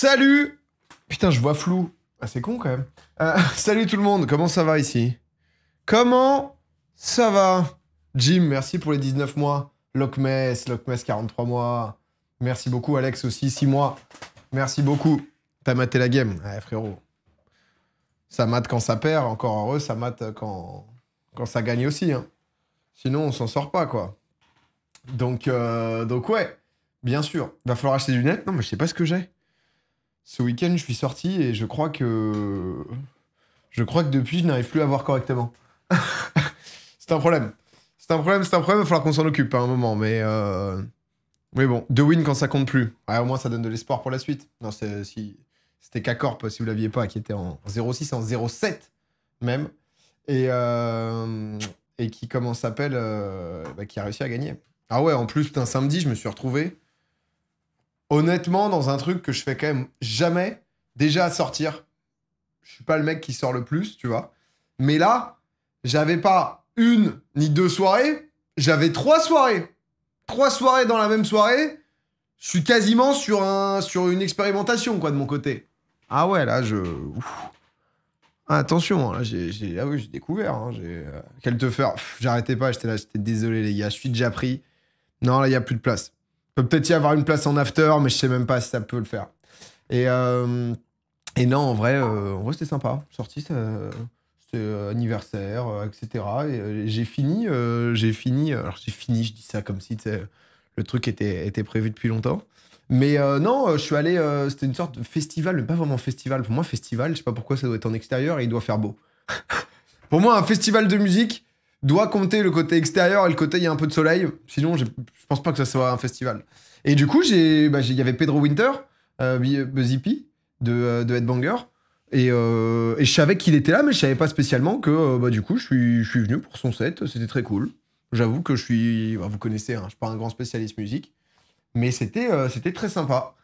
Salut Putain, je vois flou. Ah, c'est con quand même. Euh, salut tout le monde, comment ça va ici Comment ça va Jim, merci pour les 19 mois. Locmès, lockmess 43 mois. Merci beaucoup Alex aussi, 6 mois. Merci beaucoup. T'as maté la game, ouais, frérot. Ça mate quand ça perd, encore heureux, ça mate quand, quand ça gagne aussi. Hein. Sinon, on s'en sort pas, quoi. Donc, euh, donc ouais, bien sûr. Va falloir acheter des lunettes. Non, mais je sais pas ce que j'ai ce week-end, je suis sorti et je crois que. Je crois que depuis, je n'arrive plus à voir correctement. c'est un problème. C'est un problème, c'est un problème. Il va falloir qu'on s'en occupe hein, à un moment. Mais, euh... bon, de win quand ça compte plus. au moins, ça donne de l'espoir pour la suite. Non, si, c'était qu'accord, si vous l'aviez pas, qui était en 0,6 en 0,7 même. Et, euh, et qui, comment s'appelle euh, bah, Qui a réussi à gagner. Ah ouais, en plus, un samedi, je me suis retrouvé honnêtement, dans un truc que je fais quand même jamais, déjà à sortir, je suis pas le mec qui sort le plus, tu vois. Mais là, j'avais pas une ni deux soirées, j'avais trois soirées. Trois soirées dans la même soirée, je suis quasiment sur, un, sur une expérimentation, quoi, de mon côté. Ah ouais, là, je... Ah, attention, hein, là, ah j'ai découvert. Hein, euh, Quel te faire J'arrêtais pas, j'étais là, j'étais désolé, les gars, je suis déjà pris. Non, là, il n'y a plus de place peut être y avoir une place en after, mais je sais même pas si ça peut le faire. Et, euh, et non, en vrai, euh, en vrai c'était sympa. Sorti, c'était euh, anniversaire, etc. Et, j'ai fini, j'ai fini, alors j'ai fini, je dis ça comme si le truc était, était prévu depuis longtemps. Mais non, je suis allé, c'était une sorte de festival, mais pas vraiment festival. Pour moi, festival, je sais pas pourquoi ça doit être en extérieur et il doit faire beau. Pour moi, un festival de musique, doit compter le côté extérieur et le côté il y a un peu de soleil. Sinon, je pense pas que ça soit un festival. Et du coup, bah, il y avait Pedro Winter, euh, euh P, de, euh, de Headbanger. Euh, et, je savais qu'il était là, mais je savais pas spécialement que bah, du coup, je suis, je suis venu pour son set. C'était très cool. J'avoue que je suis. Bah, vous connaissez, hein, je pas un grand spécialiste musique. Mais c'était très sympa.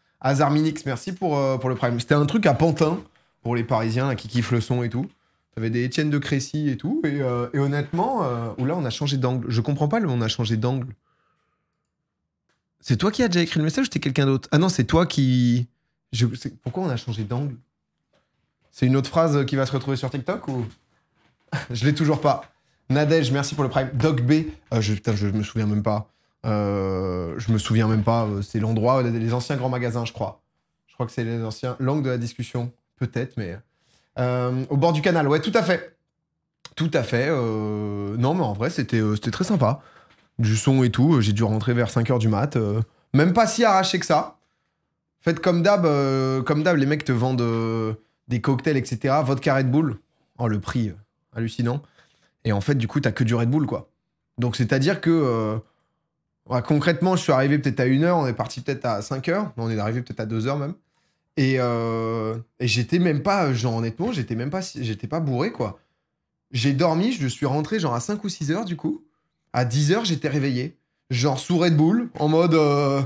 Minix, merci pour, pour le prime. C'était un truc à Pantin, pour les Parisiens qui kiffent le son et tout avait des Étienne de Crécy et tout. Et, euh, honnêtement, euh, là, on a changé d'angle. Je comprends pas le on a changé d'angle. C'est toi qui as déjà écrit le message ou c'était quelqu'un d'autre Ah non, c'est toi qui. Je... Pourquoi on a changé d'angle C'est une autre phrase qui va se retrouver sur TikTok ou Je l'ai toujours pas. Nadège, merci pour le prime. Doc B, euh, je, me souviens même pas. Euh, je me souviens même pas. C'est l'endroit, les anciens grands magasins, je crois. Je crois que c'est les anciens. Langue de la discussion, peut-être, mais euh, au bord du canal, ouais, tout à fait. Tout à fait. Euh, non, mais en vrai, euh, c'était très sympa. Du son et tout. J'ai dû rentrer vers 5h du mat. Même pas si arraché que ça. Faites comme d'hab, comme d'hab, les mecs te vendent des cocktails, etc. votre carré de boule, Oh, le prix, hallucinant. Et en fait, du coup, t'as que du Red Bull, quoi. Donc, c'est-à-dire que. concrètement, je suis arrivé peut-être à 1h, on est parti peut-être à 5h, on est arrivé peut-être à 2h même. Euh, et, j'étais même pas, euh, genre honnêtement, j'étais même pas, j'étais pas bourré quoi. J'ai dormi, je suis rentré genre à 5 ou 6 heures du coup. À 10 heures, j'étais réveillé, genre sous Red Bull, en mode euh,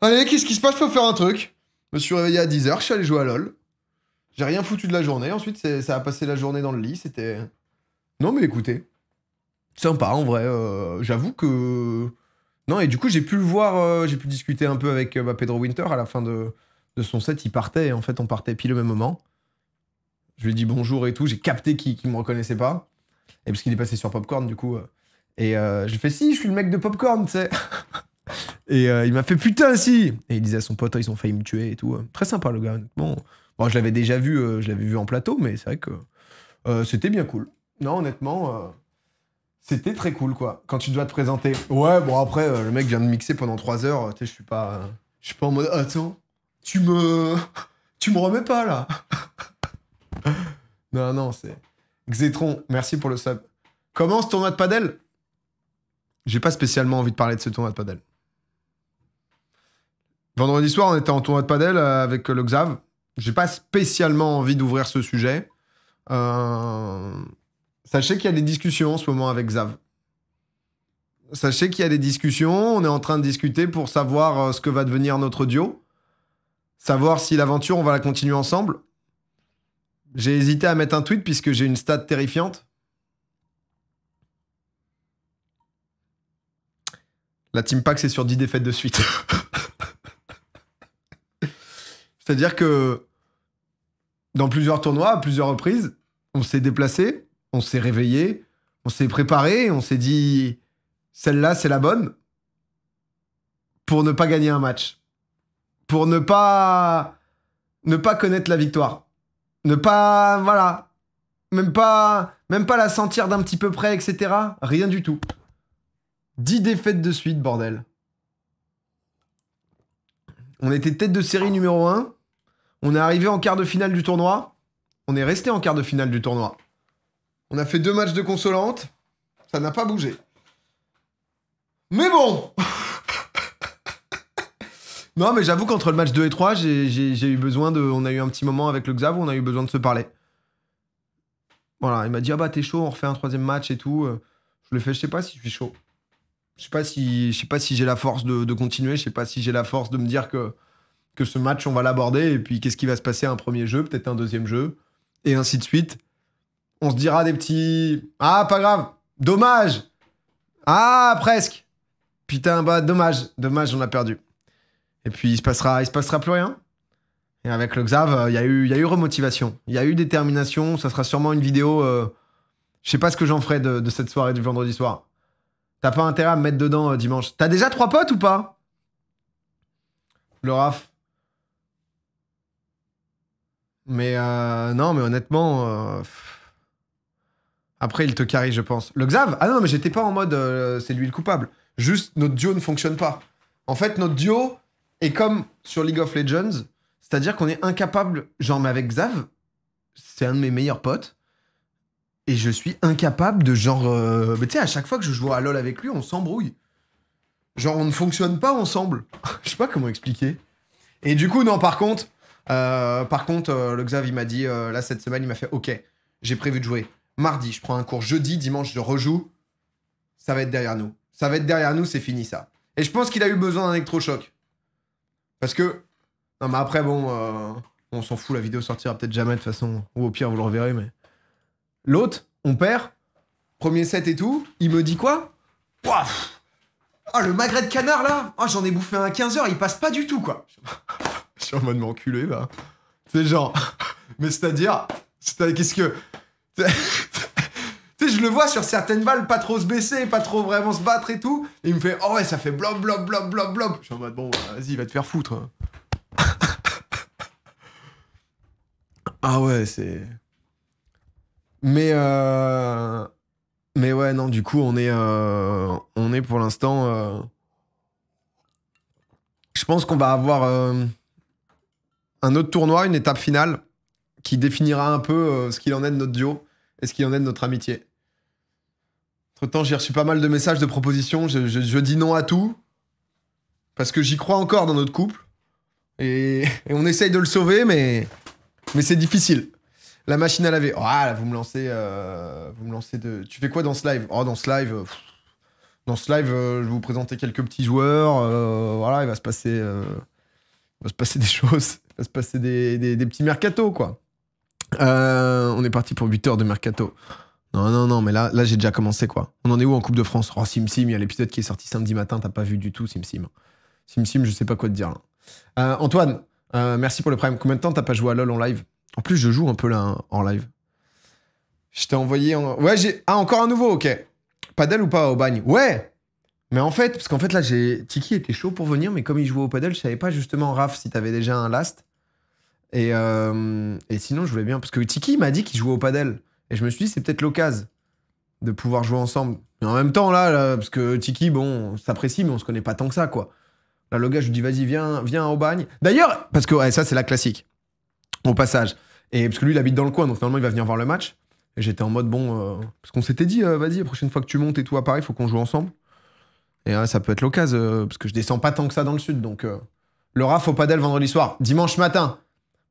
Allez, qu'est-ce qui se passe, faut faire un truc. Je me suis réveillé à 10 heures, je suis allé jouer à LoL. J'ai rien foutu de la journée, ensuite ça a passé la journée dans le lit, c'était. Non mais écoutez, sympa en vrai, j'avoue que. Non, et du coup, j'ai pu le voir, j'ai pu discuter un peu avec bah, Pedro Winter à la fin de de son set, il partait, et en fait, on partait pile au même moment. Je lui ai bonjour et tout, j'ai capté qu'il ne me reconnaissait pas. Et parce qu'il est passé sur Popcorn, du coup. Euh. Et euh, je lui si, je suis le mec de Popcorn, tu sais. et euh, il m'a fait putain, si Et il disait à son pote, oh, ils ont failli me tuer et tout. Très sympa, le gars. Bon, bon je l'avais déjà vu, je l'avais vu en plateau, mais c'est vrai que c'était bien cool. Non, honnêtement. C'était très cool, quoi. Quand tu dois te présenter. Ouais, bon, après, le mec vient de mixer pendant trois heures. Tu sais, je suis pas. je suis pas en mode. Attends, tu me. Tu me remets pas là Non, non, c'est. Xétron, merci pour le sub. Comment ce tournoi de padel J'ai pas spécialement envie de parler de ce tournoi de padel. Vendredi soir, on était en tournoi de padel avec euh, le Xav. J'ai pas spécialement envie d'ouvrir ce sujet. Euh, sachez qu'il y a des discussions en ce moment avec Xav. Sachez qu'il y a des discussions. On est en train de discuter pour savoir euh, ce que va devenir notre duo. Savoir si l'aventure, on va la continuer ensemble. J'ai hésité à mettre un tweet puisque j'ai une stat terrifiante. La Team Pack, c'est sur 10 défaites de suite. C'est-à-dire que dans plusieurs tournois, à plusieurs reprises, on s'est déplacé, on s'est réveillé, on s'est préparé, on s'est dit celle-là, c'est la bonne pour ne pas gagner un match pour ne pas ne pas connaître la victoire. Ne pas voilà, même pas même pas la sentir d'un petit peu près, etc. Rien du tout. 10 défaites de suite, bordel. On était tête de série numéro 1. On est arrivé en quart de finale du tournoi. On est resté en quart de finale du tournoi. On a fait deux matchs de consolante. Ça n'a pas bougé. Mais bon Non, mais j'avoue qu'entre le match 2 et 3, j'ai eu besoin de. On a eu un petit moment avec le Xav où on a eu besoin de se parler. Voilà, il m'a dit Ah bah, t'es chaud, on refait un troisième match et tout. Euh, je le fais, je sais pas si je suis chaud. Je sais pas si, je sais pas si j'ai la force de, continuer, je sais pas si j'ai la force de me dire que, que ce match, on va l'aborder et puis qu'est-ce qui va se passer à un premier jeu, peut-être un deuxième jeu, et ainsi de suite. On se dira des petits Ah, pas grave, dommage Ah, presque Putain, bah, dommage, dommage, on a perdu. Et puis il se passera, il se passera plus rien. Et avec le Xav, euh, il y, a eu, il y a eu remotivation, il y a eu détermination. Ça sera sûrement une vidéo. Euh, je sais pas ce que j'en ferai de, cette soirée du vendredi soir. T'as pas intérêt à me mettre dedans dimanche euh, dimanche. T'as déjà trois potes ou pas Le RAF. Mais euh, non, mais honnêtement. Après, il te carie, je pense. Le Xav Ah non, mais j'étais pas en mode c'est lui le coupable. Juste, notre duo ne fonctionne pas. En fait, notre duo, et comme sur League of Legends, c'est-à-dire qu'on est incapable, genre, mais avec Xav, c'est un de mes meilleurs potes, et je suis incapable de genre. Euh, mais tu sais, à chaque fois que je joue à LoL avec lui, on s'embrouille. Genre, on ne fonctionne pas ensemble. je sais pas comment expliquer. Et du coup, non, par contre, euh, par contre, euh, le Xav, il m'a dit, là, cette semaine, il m'a fait Ok, j'ai prévu de jouer. Mardi, je prends un cours. Jeudi, dimanche, je rejoue. Ça va être derrière nous. Ça va être derrière nous, c'est fini ça. Et je pense qu'il a eu besoin d'un électrochoc. Parce que. Non, mais après, bon, euh, on s'en fout, la vidéo sortira peut-être jamais de toute façon. Ou au pire, vous le reverrez, mais. L'autre, on perd. Premier set et tout. Il me dit quoi Oh, Ah, le magret de canard là oh, j'en ai bouffé un à 15h, il passe pas du tout, quoi. Je suis en mode m'enculer, là. C'est genre. mais c'est-à-dire. Qu'est-ce que. je le vois sur certaines balles, pas trop se baisser, pas trop vraiment se battre et tout. il me fait, oh ouais, ça fait blob, blob, blob, blob, blob. Je suis en mode, bon, bah, vas-y, va te faire foutre. Hein. ah ouais, c'est. Mais euh, mais ouais, non, du coup, on est euh, on est pour l'instant. Euh, je pense qu'on va avoir un autre tournoi, une étape finale qui définira un peu ce qu'il en est de notre duo et ce qu'il en est de notre amitié. Entre-temps, j'ai reçu pas mal de messages, de propositions. Je, dis non à tout. Parce que j'y crois encore dans notre couple. Et, on essaye de le sauver, mais, mais c'est difficile. La machine à laver. Oh, vous me lancez, euh, vous me lancez de. Tu fais quoi dans ce live Oh, dans ce live. Euh, dans ce live, euh, je vais vous présenter quelques petits joueurs. voilà, il va se passer, il va se passer des choses. Il va se passer des, petits mercato, quoi. on est parti pour 8 heures de mercato. Non, non, non, mais là, là j'ai déjà commencé, quoi. On en est où en Coupe de France Oh, Sim Sim, il y a l'épisode qui est sorti samedi matin, t'as pas vu du tout Sim Sim. Sim Sim, je sais pas quoi te dire. Là. Euh, Antoine, euh, merci pour le prime. Combien de temps t'as pas joué à LoL en live En plus, je joue un peu là hein, en live. Je t'ai envoyé en... Ouais, j'ai... Ah, encore un nouveau, ok. Padel ou pas au bagne Ouais Mais en fait, parce qu'en fait là, j'ai... Tiki était chaud pour venir, mais comme il jouait au padel, je savais pas justement, Raph, si t'avais déjà un last. Et, euh, sinon, je voulais bien... Parce que Tiki m'a dit qu'il jouait au padel. Et je me suis dit, c'est peut-être l'occasion de pouvoir jouer ensemble. Mais en même temps, là, parce que Tiki, bon, on s'apprécie, mais on se connaît pas tant que ça, quoi. Là, le gars, je lui dis, vas-y, viens, viens au bagne. D'ailleurs, parce que ça, c'est la classique, au passage. Et parce que lui, il habite dans le coin, donc normalement, il va venir voir le match. Et j'étais en mode, bon, euh, parce qu'on s'était dit, euh, vas-y, la prochaine fois que tu montes et tout à Paris, faut qu'on joue ensemble. Et ça peut être l'occasion, euh, parce que je descends pas tant que ça dans le sud, donc le faut pas d'elle vendredi soir, dimanche matin.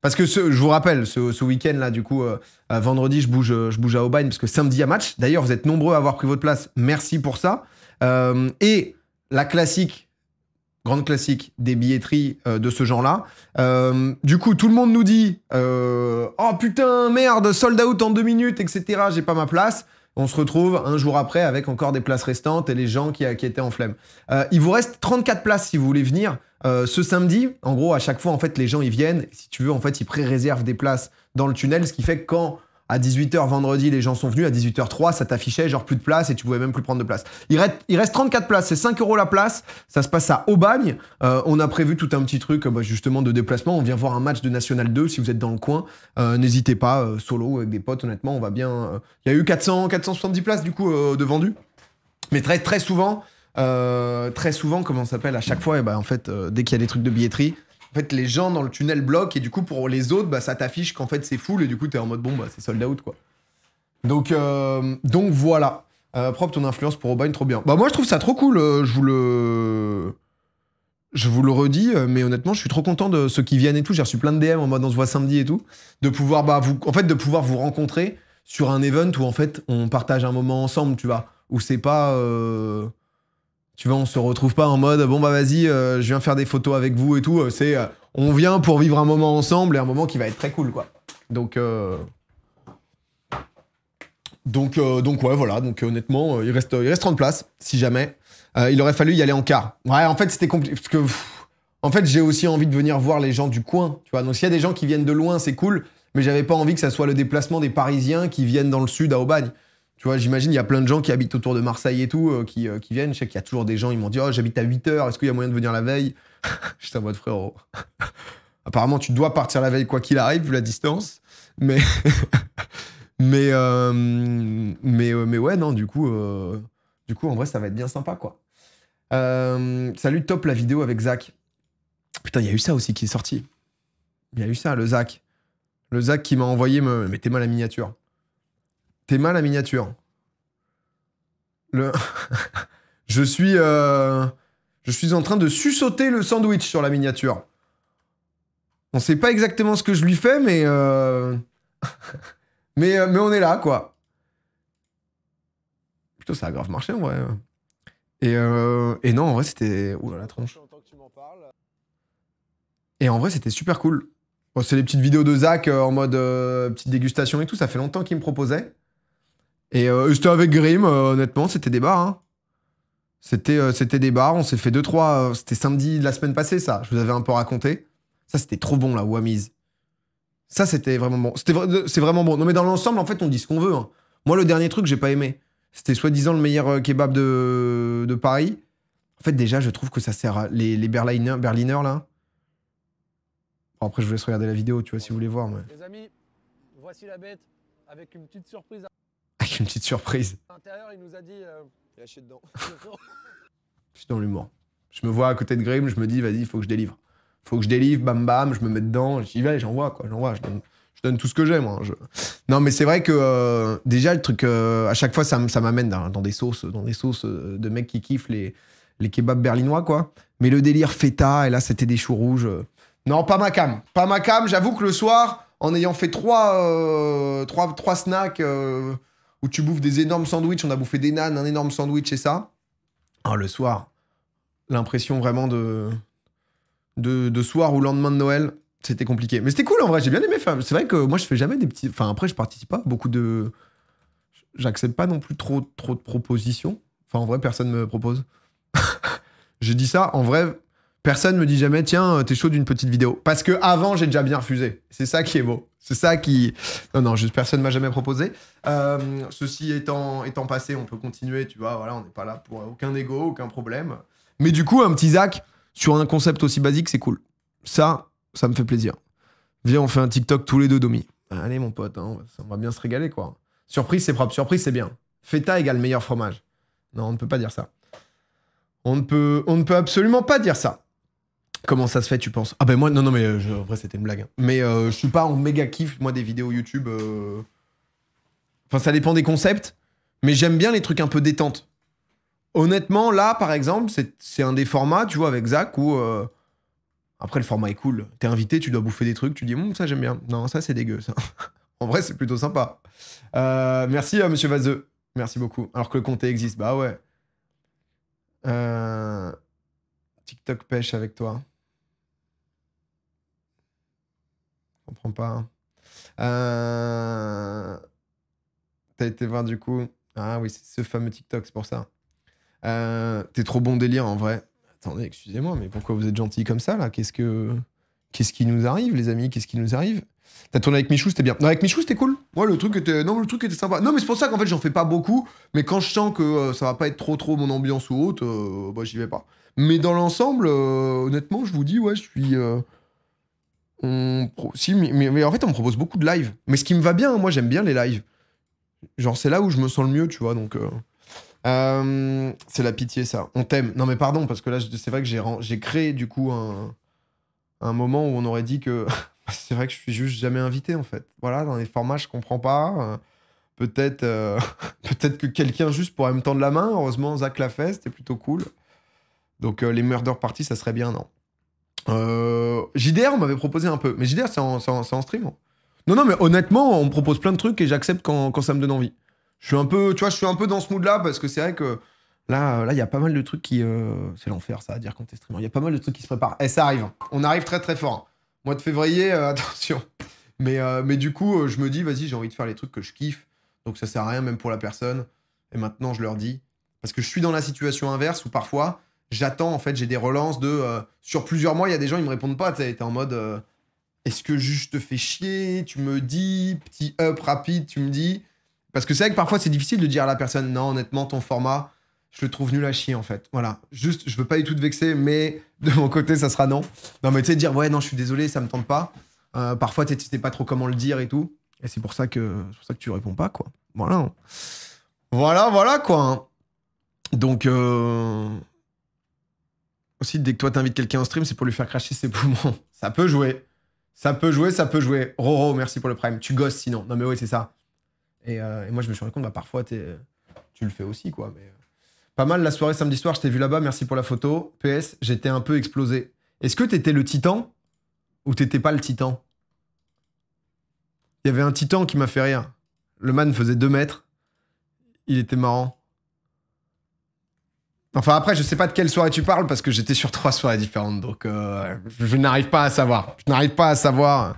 Parce que je vous rappelle, ce, week-end là, du coup, euh, euh, vendredi, je bouge, euh, je bouge à Aubagne parce que samedi il y a match. D'ailleurs, vous êtes nombreux à avoir pris votre place. Merci pour ça. et la classique, grande classique des billetteries de ce genre-là. du coup, tout le monde nous dit Oh putain, merde, sold out en deux minutes, etc. J'ai pas ma place. On se retrouve un jour après avec encore des places restantes et les gens qui, qui étaient en flemme. il vous reste 34 places si vous voulez venir. Euh, ce samedi, en gros, à chaque fois, en fait, les gens, ils viennent. Si tu veux, en fait, ils pré-réservent des places dans le tunnel, ce qui fait que quand à 18h vendredi, les gens sont venus, à 18h03, ça t'affichait genre plus de place et tu pouvais même plus prendre de place. Il reste, il reste 34 places, c'est 5 euros la place, ça se passe à Aubagne. Euh, on a prévu tout un petit truc euh, bah, justement de déplacement, on vient voir un match de National 2 si vous êtes dans le coin. N'hésitez pas, solo avec des potes, honnêtement, on va bien... Il y a eu 400, 470 places du coup de vendues. Mais très très souvent, euh, très souvent, comment ça s'appelle À chaque fois, et eh bah, ben, en fait, euh, dès qu'il y a des trucs de billetterie, en fait, les gens dans le tunnel bloquent et du coup, pour les autres, bah, ça t'affiche qu'en fait, c'est full et du coup, t'es en mode bon, bah, c'est sold out quoi. Donc, euh, donc voilà. propre ton influence pour Obine, trop bien. Bah, moi, je trouve ça trop cool. je vous le. Je vous le redis, mais honnêtement, je suis trop content de ceux qui viennent et tout. J'ai reçu plein de DM en mode on se voit samedi et tout. De pouvoir, bah, vous, en fait, de pouvoir vous rencontrer sur un event où en fait, on partage un moment ensemble, tu vois. Où c'est pas. Tu vois, on se retrouve pas en mode bon bah vas-y, euh, je viens faire des photos avec vous et tout. Euh, c'est euh, on vient pour vivre un moment ensemble et un moment qui va être très cool quoi. Donc donc donc ouais voilà. Donc honnêtement, il reste il reste 30 places si jamais. il aurait fallu y aller en car. Ouais, en fait c'était compliqué parce que en fait j'ai aussi envie de venir voir les gens du coin. Tu vois, donc s'il y a des gens qui viennent de loin, c'est cool. Mais j'avais pas envie que ça soit le déplacement des Parisiens qui viennent dans le sud à Aubagne. Tu vois, j'imagine, il y a plein de gens qui habitent autour de Marseille et tout, euh, euh, qui, viennent. Je sais qu'il y a toujours des gens, ils m'ont dit Oh, j'habite à 8 heures, est-ce qu'il y a moyen de venir la veille J'étais en mode frérot. Apparemment, tu dois partir la veille, quoi qu'il arrive, vu la distance. Mais. mais, euh, mais, ouais, non, du coup, du coup, en vrai, ça va être bien sympa, quoi. salut, top la vidéo avec Zach. Putain, il y a eu ça aussi qui est sorti. Il y a eu ça, le Zach. Le Zach qui m'a envoyé Mettez-moi la miniature. T'es mal à miniature. Le... je suis... Euh, je suis en train de susauter le sandwich sur la miniature. On sait pas exactement ce que je lui fais, mais... Euh, mais, euh, mais on est là, quoi. Plutôt, ça a grave marché, en vrai. Et, non, en vrai, c'était... Ouh la tronche. Et en vrai, c'était super cool. Oh, c'est les petites vidéos de Zach en mode petite dégustation et tout. Ça fait longtemps qu'il me proposait. Et euh, c'était avec Grim, euh, honnêtement, c'était des bars. Hein. Euh, c'était des bars, on s'est fait deux, trois, euh, c'était samedi de la semaine passée, ça. Je vous avais un peu raconté. Ça, c'était trop bon, là, Wamiz. Ça, c'était vraiment bon. C'est vraiment bon. Non, mais dans l'ensemble, en fait, on dit ce qu'on veut. Hein. Moi, le dernier truc, j'ai pas aimé. C'était soi-disant le meilleur kebab de, de, Paris. En fait, déjà, je trouve que ça sert à les, les Berliner, Berliner là. Bon, après, je vous laisse regarder la vidéo, tu vois, si vous voulez voir. Mais... Les amis, voici la bête avec une petite surprise. À... Avec une petite surprise. À l'intérieur, il nous a dit euh, dedans. je suis dans l'humour. Je me vois à côté de Grimm, je me dis vas-y, il faut que je délivre. Faut que je délivre, bam bam, je me mets dedans, j'y vais, j'envoie quoi, j'envoie, je donne, je donne tout ce que j'ai moi. Non mais c'est vrai que euh, déjà le truc, euh, à chaque fois ça, m'amène dans, des sauces, dans des sauces de mecs qui kiffent les, les kebabs berlinois quoi. Mais le délire feta, et là c'était des choux rouges. Non, pas ma cam, pas ma cam, j'avoue que le soir, en ayant fait trois, trois, snacks, où tu bouffes des énormes sandwichs. On a bouffé des nanes, un énorme sandwich et ça. Oh le soir, l'impression vraiment de, de, soir ou lendemain de Noël, c'était compliqué. Mais c'était cool en vrai, j'ai bien aimé. C'est vrai que moi, je fais jamais des petits. Enfin, après, je participe pas beaucoup de. J'accepte pas non plus trop, trop de propositions. Enfin, en vrai, personne me propose. je dis ça, en vrai, personne me dit jamais, tiens, euh, t'es chaud d'une petite vidéo. Parce que avant, j'ai déjà bien refusé. C'est ça qui est beau. C'est ça qui. Non, non, juste personne ne m'a jamais proposé. Euh, ceci étant, étant passé, on peut continuer, tu vois, voilà, on n'est pas là pour aucun ego, aucun problème. Mais du coup, un petit Zach sur un concept aussi basique, c'est cool. Ça, ça me fait plaisir. Viens, on fait un TikTok tous les deux, Domi. Allez, mon pote, hein, on va bien se régaler, quoi. Surprise, c'est propre. Surprise, c'est bien. Feta égale meilleur fromage. Non, on ne peut pas dire ça. On ne peut, on ne peut absolument pas dire ça. Comment ça se fait, tu penses Ah ben moi, non, non, mais en euh, vrai, c'était une blague. Hein. Mais euh, je suis pas en méga kiff, moi, des vidéos YouTube. Euh. Enfin, ça dépend des concepts, mais j'aime bien les trucs un peu détente. Honnêtement, là, par exemple, c'est- un des formats, tu vois, avec Zach, où... Après, le format est cool. T'es invité, tu dois bouffer des trucs, tu dis, Bon, hum, ça j'aime bien. Non, ça c'est dégueu, ça. en vrai, c'est plutôt sympa. merci, monsieur Vazeux. Merci beaucoup. Alors que le comté existe, bah ouais. TikTok pêche avec toi. comprends pas. Hein. Euh, t'as été voir du coup. Ah oui, c'est ce fameux TikTok, c'est pour ça. Euh, t'es trop bon délire en vrai. Attendez, excusez-moi, mais pourquoi vous êtes gentil comme ça là Qu'est-ce que. Qu'est-ce qui nous arrive, les amis Qu'est-ce qui nous arrive T'as tourné avec Michou, c'était bien. Non, avec Michou, c'était cool. ouais, le truc était, non, le truc était sympa. Non, mais c'est pour ça qu'en fait, j'en fais pas beaucoup. Mais quand je sens que euh, ça va pas être trop, trop mon ambiance ou autre, bah, j'y vais pas. Mais dans l'ensemble, honnêtement, je vous dis, ouais, je suis, mais, en fait, on me propose beaucoup de lives. Mais ce qui me va bien, moi, j'aime bien les lives. Genre, c'est là où je me sens le mieux, tu vois. Donc, euh, euh, c'est la pitié, ça. On t'aime. Non, mais pardon, parce que là, c'est vrai que j'ai, j'ai créé, du coup, un... moment où on aurait dit que. c'est vrai que je suis juste jamais invité, en fait. Voilà, dans les formats, je comprends pas. Euh, peut-être, peut-être que quelqu'un juste pourrait me tendre la main. Heureusement, Zach l'a fait, c'était plutôt cool. Donc, les murder parties, ça serait bien, non euh, JDR, on m'avait proposé un peu. Mais JDR, c'est en, stream. Hein. Non, non, mais honnêtement, on me propose plein de trucs et j'accepte quand, ça me donne envie. Je suis un peu, tu vois, je suis un peu dans ce mood-là parce que c'est vrai que là, là, il y a pas mal de trucs qui. Euh, c'est l'enfer, ça, à dire quand t'es streamer. Il y a pas mal de trucs qui se préparent. Et eh, ça arrive. Hein. On arrive très, très fort. Hein. Mois de février, euh, attention. Mais, euh, mais du coup, je me dis, vas-y, j'ai envie de faire les trucs que je kiffe. Donc ça sert à rien, même pour la personne. Et maintenant, je leur dis. Parce que je suis dans la situation inverse où parfois, j'attends, en fait, j'ai des relances de. Euh, sur plusieurs mois, il y a des gens, ils me répondent pas. Tu es en mode. Euh, est-ce que je te fais chier Tu me dis, petit up rapide, tu me dis. Parce que c'est vrai que parfois, c'est difficile de dire à la personne, non, honnêtement, ton format, je le trouve nul à chier, en fait. Voilà. Juste, je veux pas du tout te vexer, mais de mon côté, ça sera non. Non, mais tu sais, dire, ouais, non, je suis désolé, ça me tente pas. Euh, parfois, tu sais pas trop comment le dire et tout. Et c'est pour ça que, pour ça que tu réponds pas, quoi. Voilà. Voilà, voilà, quoi. Donc, euh, aussi, dès que toi t'invites quelqu'un en stream, c'est pour lui faire cracher ses poumons. Ça peut jouer. Ça peut jouer, ça peut jouer. Roro, merci pour le prime. Tu gosses sinon. Non mais oui, c'est ça. Euh, et, moi, je me suis rendu compte, bah, parfois, euh, tu le fais aussi, quoi. Mais... Euh, pas mal la soirée samedi soir, je t'ai vu là-bas, merci pour la photo. PS, j'étais un peu explosé. Est-ce que t'étais le titan ou t'étais pas le titan Il y avait un titan qui m'a fait rire. Le man faisait deux mètres. Il était marrant. Enfin, après, je sais pas de quelle soirée tu parles parce que j'étais sur trois soirées différentes, donc euh, je n'arrive pas à savoir. Je n'arrive pas à savoir.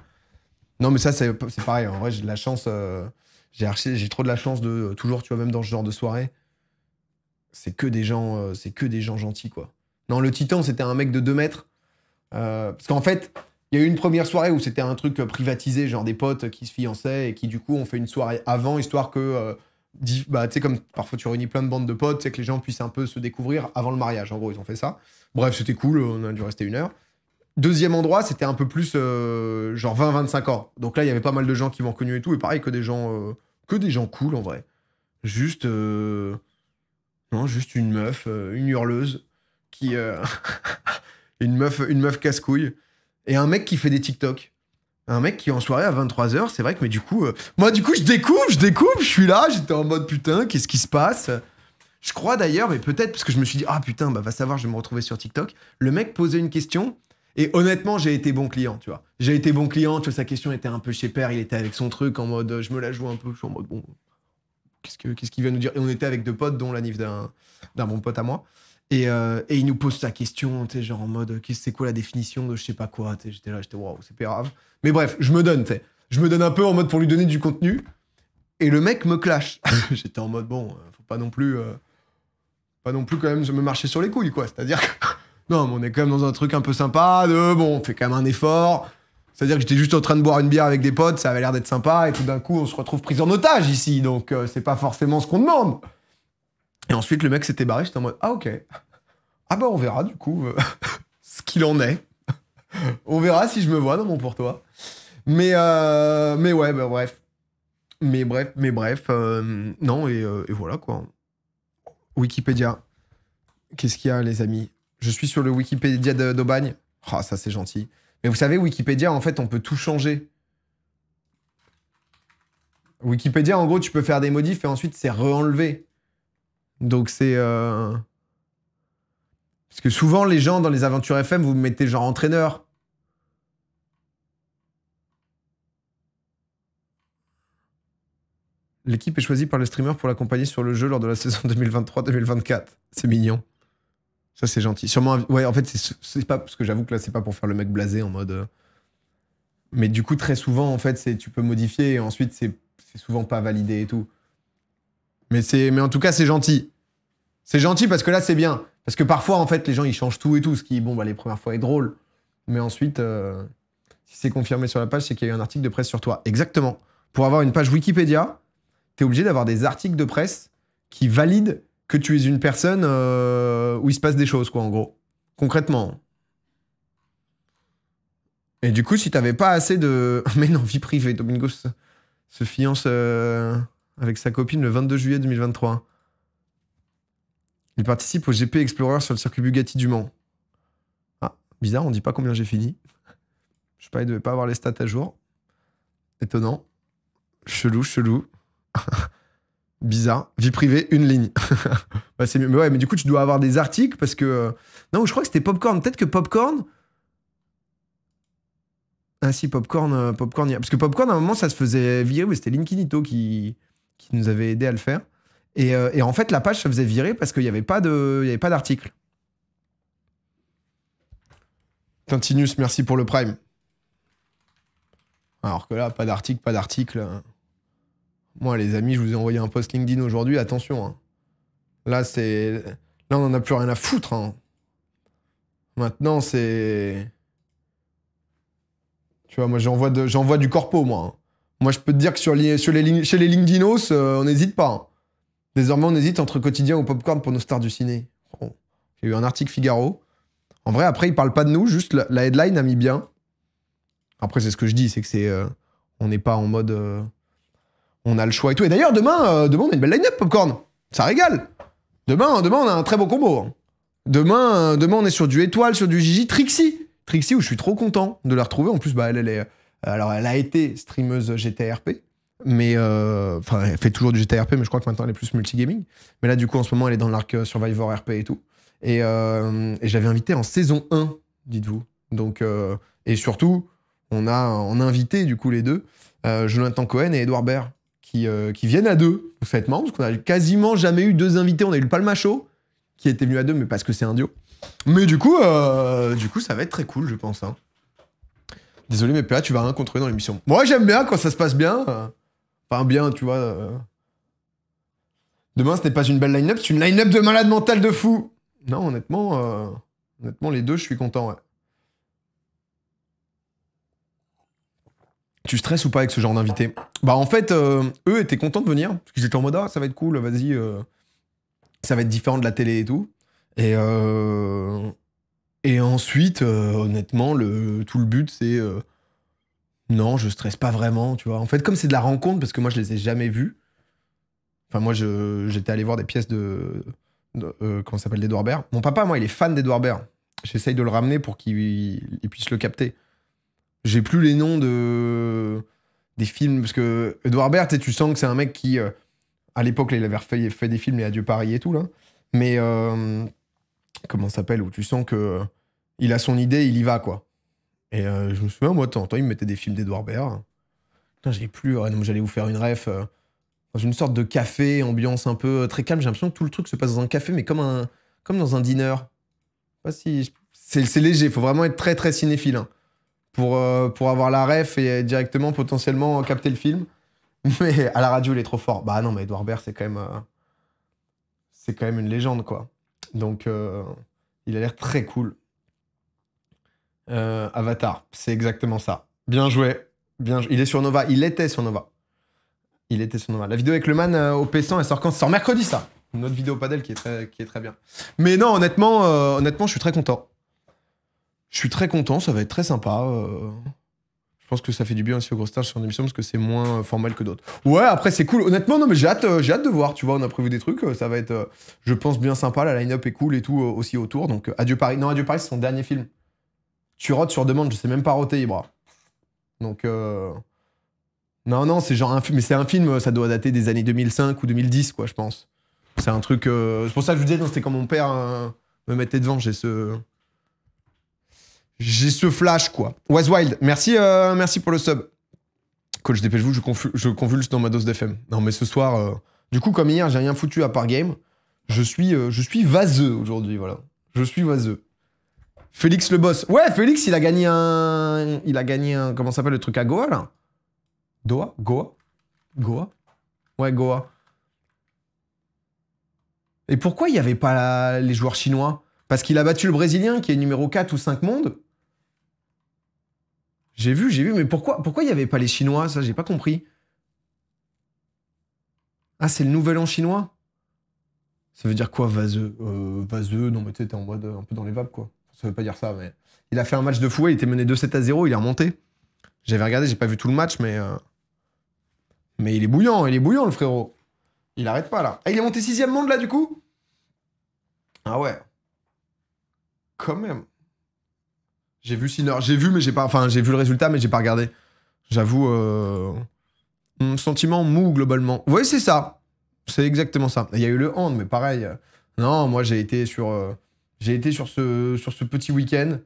Non, mais ça, c'est pareil. En vrai, j'ai de la chance. Euh, j'ai trop de la chance de. Euh, toujours, tu vois, même dans ce genre de soirée, c'est que des gens c'est que des gens gentils, quoi. Non, le titan, c'était un mec de 2 mètres. parce qu'en fait, il y a eu une première soirée où c'était un truc privatisé, genre des potes qui se fiançaient et qui, du coup, ont fait une soirée avant, histoire que bah, tu sais, comme parfois tu réunis plein de bandes de potes, c'est que les gens puissent un peu se découvrir avant le mariage. En gros, ils ont fait ça. Bref, c'était cool, on a dû rester une heure. Deuxième endroit, c'était un peu plus euh, genre 20-25 ans. Donc là, il y avait pas mal de gens qui m'ont connu et tout, et pareil que des gens, euh, que des gens cool en vrai. Juste, euh, non, juste une meuf, une hurleuse qui, une meuf, une meuf casse couille et un mec qui fait des TikTok un mec qui est en soirée à 23h, c'est vrai que mais du coup, euh, moi du coup je découvre, je découvre, je suis là, j'étais en mode putain, qu'est-ce qui se passe Je crois d'ailleurs, mais peut-être parce que je me suis dit, ah putain, bah va savoir, je vais me retrouver sur TikTok. Le mec posait une question et honnêtement, j'ai été bon client, tu vois. J'ai été bon client, tu vois, sa question était un peu chez père, il était avec son truc en mode, je me la joue un peu, je suis en mode, bon, qu'est-ce qu'il vient nous dire Et on était avec deux potes, dont la nif d'un bon pote à moi. Euh, et, il nous pose sa question, tu genre en mode, c'est quoi la définition de je sais pas quoi, j'étais là, j'étais waouh, c'est pas grave. Mais bref, je me donne, tu je me donne un peu en mode pour lui donner du contenu, et le mec me clash. j'étais en mode, bon, euh, faut pas non plus, euh, pas non plus quand même me marcher sur les couilles, quoi, c'est-à-dire non, mais on est quand même dans un truc un peu sympa, de bon, on fait quand même un effort, c'est-à-dire que j'étais juste en train de boire une bière avec des potes, ça avait l'air d'être sympa, et tout d'un coup, on se retrouve pris en otage ici, donc c'est pas forcément ce qu'on demande. Et ensuite, le mec s'était barré, j'étais en mode Ah, ok. Ah, bah, on verra du coup euh, ce qu'il en est. on verra si je me vois dans mon pour toi. Mais, euh, mais ouais, bah, bref. Mais bref, mais bref. Euh, non, et, voilà quoi. Wikipédia. Qu'est-ce qu'il y a, les amis Je suis sur le Wikipédia d'Aubagne. Ah, ça, c'est gentil. Mais vous savez, Wikipédia, en fait, on peut tout changer. Wikipédia, en gros, tu peux faire des modifs et ensuite c'est re-enlevé. Donc c'est. Euh, parce que souvent, les gens dans les aventures FM, vous mettez genre entraîneur. L'équipe est choisie par le streamer pour l'accompagner sur le jeu lors de la saison 2023-2024. C'est mignon. Ça, c'est gentil. Sûrement. Ouais, en fait, c'est pas. Parce que j'avoue que là, c'est pas pour faire le mec blasé en mode. Euh, mais du coup, très souvent, en fait, c'est tu peux modifier et ensuite, c'est souvent pas validé et tout. Mais, mais en tout cas, c'est gentil. C'est gentil parce que là, c'est bien. Parce que parfois, en fait, les gens, ils changent tout et tout, ce qui, bon, bah, les premières fois est drôle. Mais ensuite, euh, si c'est confirmé sur la page, c'est qu'il y a eu un article de presse sur toi. Exactement. Pour avoir une page Wikipédia, t'es obligé d'avoir des articles de presse qui valident que tu es une personne euh, où il se passe des choses, quoi, en gros. Concrètement. Et du coup, si t'avais pas assez de. Mais non, vie privée, Domingo se, fiance euh, avec sa copine le 22 juillet 2023. Il participe au GP Explorer sur le circuit Bugatti du Mans. Ah, bizarre, on dit pas combien j'ai fini. Je sais pas, il devait pas avoir les stats à jour. Étonnant. Chelou, chelou. bizarre. Vie privée, une ligne. bah, c'est mieux. Mais ouais, mais du coup, tu dois avoir des articles parce que. Euh, non, je crois que c'était Popcorn. Peut-être que Popcorn. Ah si, Popcorn, euh, Popcorn. Parce que Popcorn, à un moment, ça se faisait virer. Oui, c'était Linkinito qui... qui nous avait aidé à le faire. Euh, et, en fait, la page se faisait virer parce qu'il n'y avait pas d'article. Tintinus, merci pour le prime. Alors que là, pas d'article, pas d'article. Hein. Moi, les amis, je vous ai envoyé un post LinkedIn aujourd'hui, attention. Hein. Là, c'est. Là, on n'en a plus rien à foutre. Hein. Maintenant, c'est. Tu vois, moi, j'envoie de... du corpo, moi. Moi, je peux te dire que sur sur les... chez les LinkedInos, euh, on n'hésite pas. Désormais, on hésite entre quotidien ou popcorn pour nos stars du ciné. y J'ai eu un article Figaro. En vrai, après, ils parlent pas de nous, juste la, headline a mis bien. Après, c'est ce que je dis, c'est que c'est. Euh, on n'est pas en mode. Euh, on a le choix et tout. Et d'ailleurs, demain, euh, demain, on a une belle line-up, popcorn. Ça régale. Demain, demain, on a un très beau combo. Hein. Demain, demain, on est sur du étoile, sur du Gigi. Trixie. Trixie, où je suis trop content de la retrouver. En plus, bah, elle est. Alors, elle a été streameuse GTRP. Mais euh, elle fait toujours du GTRP, mais je crois que maintenant elle est plus multigaming. Mais là, du coup, en ce moment, elle est dans l'arc euh, Survivor RP et tout. Et, euh, j'avais invité en saison 1, dites-vous. Donc, et surtout, on a en invité, du coup, les deux, Jonathan Cohen et Edouard Baird, qui, qui viennent à deux. Vous faites parce qu'on a quasiment jamais eu deux invités. On a eu le Palmacho, qui était venu à deux, mais parce que c'est un duo. Mais du coup, du coup, ça va être très cool, je pense. Hein. Désolé, mais là, tu vas rien contrôler dans l'émission. Moi, j'aime bien quand ça se passe bien. Enfin, bien, tu vois. Euh. Demain, ce n'est pas une belle line-up, c'est une line-up de malade mental de fou. Non, honnêtement, euh, honnêtement, les deux, je suis content, Tu stresses ou pas avec ce genre d'invité Bah, en fait, euh, eux étaient contents de venir, parce que en mode, ah, ça va être cool, vas-y, ça va être différent de la télé et tout. Et, et ensuite, honnêtement, le, tout le but, c'est non, je stresse pas vraiment, tu vois. En fait, comme c'est de la rencontre, parce que moi, je les ai jamais vus. Enfin, moi, j'étais allé voir des pièces de. Comment euh, comment s'appelle D'Edouard Baird. Mon papa, moi, il est fan d'Edouard Baird. J'essaye de le ramener pour qu'il puisse le capter. J'ai plus les noms de des films parce que Edouard Baird, tu sens que c'est un mec qui, euh, à l'époque, il avait fait, des films et Adieu Paris et tout là. Mais euh, Comment comment s'appelle où tu sens que euh, il a son idée, il y va quoi. Et euh, je me souviens, moi, de temps ils me mettaient des films d'Edouard Baird. Putain, j'ai plus. Euh, j'allais vous faire une ref. Euh, dans une sorte de café, ambiance un peu très calme. J'ai l'impression que tout le truc se passe dans un café, mais comme, un, comme dans un dîner. si. C'est, léger, léger, faut vraiment être très très cinéphile hein, pour, pour avoir la ref et directement potentiellement capter le film. Mais à la radio, il est trop fort. Bah non, mais Edouard Baird, c'est quand même. c'est quand même une légende, quoi. Donc, il a l'air très cool. Euh, Avatar, c'est exactement ça. Bien joué. Bien, il est sur Nova. Il était sur Nova. Il était sur Nova. La vidéo avec le man euh, au P100, elle sort quand Ça sort mercredi, ça. Une autre vidéo padel qui est très, qui est très bien. Mais non, honnêtement, euh, honnêtement, je suis très content. Je suis très content. Ça va être très sympa. Je pense que ça fait du bien aussi au gros stage sur une émission parce que c'est moins formel que d'autres. Ouais, après c'est cool. Honnêtement, non, mais j'ai hâte, j'ai hâte de voir. Tu vois, on a prévu des trucs. Ça va être, je pense, bien sympa. La line-up est cool et tout aussi autour. Donc, Adieu Paris. Non, Adieu Paris, c'est son dernier film. Tu rôtes sur demande, je sais même pas roter, bras Donc. Euh, non, non, c'est genre un film, mais c'est un film, euh, ça doit dater des années 2005 ou 2010, quoi, je pense. C'est un truc. Euh, c'est pour ça que je vous disais, c'était quand mon père me mettait devant, j'ai ce. J'ai ce flash, quoi. Was Wild, merci, merci pour le sub. Coach, dépêche-vous, je, je, convulse dans ma dose d'FM. Non, mais ce soir, du coup, comme hier, j'ai rien foutu à part game. Je suis, je suis vaseux aujourd'hui, voilà. Je suis vaseux. Félix le boss. Ouais, Félix, il a gagné un... Il a gagné un... Comment s'appelle le truc à Goa, là Doha Goa Goa Ouais, Goa. Et pourquoi il n'y avait pas les joueurs chinois Parce qu'il a battu le Brésilien, qui est numéro 4 ou 5 monde. J'ai vu, j'ai vu, mais pourquoi il n'y avait pas les Chinois Ça, j'ai pas compris. Ah, c'est le nouvel an chinois Ça veut dire quoi, vaseux euh, Vaseux, non mais tu sais, t'es en mode euh, un peu dans les vapes, quoi ça veut pas dire ça, mais il a fait un match de fouet, il était mené 2-7 à 0, il est remonté. J'avais regardé, j'ai pas vu tout le match, mais. Euh, mais il est bouillant, il est bouillant le frérot. Il arrête pas là. Et ah, il est monté sixième monde là du coup Ah ouais. Quand même. J'ai vu Sinner, j'ai vu, mais j'ai pas. Enfin, j'ai vu le résultat, mais j'ai pas regardé. J'avoue. Euh, mon sentiment mou globalement. voyez c'est ça. C'est exactement ça. Il y a eu le hand, mais pareil. Euh, non, moi j'ai été sur. J'ai été sur ce, sur ce petit week-end.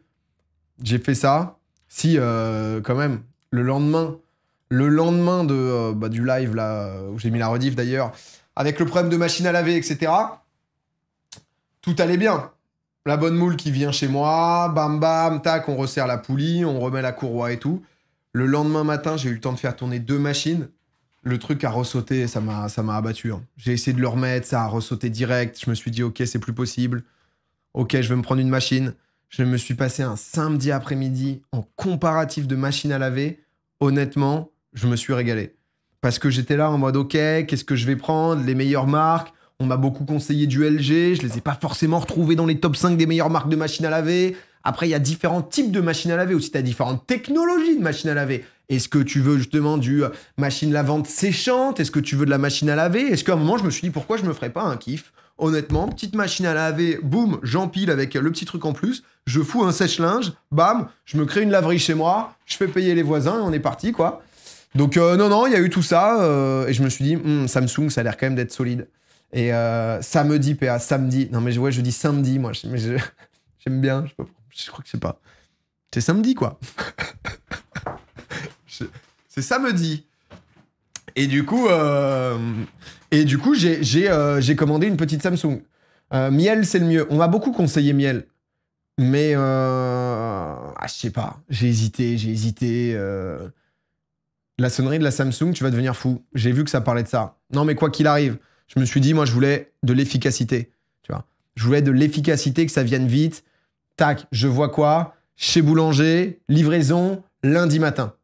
J'ai fait ça. Si, euh, quand même, le lendemain, le lendemain de, euh, bah, du live, là, euh, où j'ai mis la rediff d'ailleurs, avec le problème de machine à laver, etc., tout allait bien. La bonne moule qui vient chez moi, bam bam, tac, on resserre la poulie, on remet la courroie et tout. Le lendemain matin, j'ai eu le temps de faire tourner deux machines. Le truc a ressauté, ça m'a abattu. Hein. J'ai essayé de le remettre, ça a ressauté direct. Je me suis dit, ok, c'est plus possible. Ok, je vais me prendre une machine. Je me suis passé un samedi après-midi en comparatif de machines à laver. Honnêtement, je me suis régalé. Parce que j'étais là en mode ok, qu'est-ce que je vais prendre Les meilleures marques. On m'a beaucoup conseillé du LG. Je les ai pas forcément retrouvés dans les top 5 des meilleures marques de machines à laver. Après, il y a différents types de machines à laver aussi. Tu as différentes technologies de machines à laver. Est-ce que tu veux justement du euh, machine lavante séchante Est-ce que tu veux de la machine à laver Est-ce qu'à un moment, je me suis dit pourquoi je me ferais pas un kiff Honnêtement, petite machine à laver, boum, j'empile avec le petit truc en plus, je fous un sèche-linge, bam, je me crée une laverie chez moi, je fais payer les voisins et on est parti, quoi. Donc euh, non, non, il y a eu tout ça, euh, et je me suis dit, hmm, Samsung, ça a l'air quand même d'être solide. Et euh, samedi, PA, samedi, non mais je, ouais, je dis samedi, moi, j'aime bien, je, crois que c'est pas... C'est samedi, quoi. c'est samedi. Et du coup, et du coup, euh, j'ai commandé une petite Samsung. Euh, miel, c'est le mieux. On m'a beaucoup conseillé miel. Mais je euh, ne ah, je sais pas. J'ai hésité, j'ai hésité. La sonnerie de la Samsung, tu vas devenir fou. J'ai vu que ça parlait de ça. Non, mais quoi qu'il arrive, je me suis dit, moi, je voulais de l'efficacité. Tu vois, je voulais de l'efficacité, que ça vienne vite. Tac, je vois quoi Chez boulanger, livraison lundi matin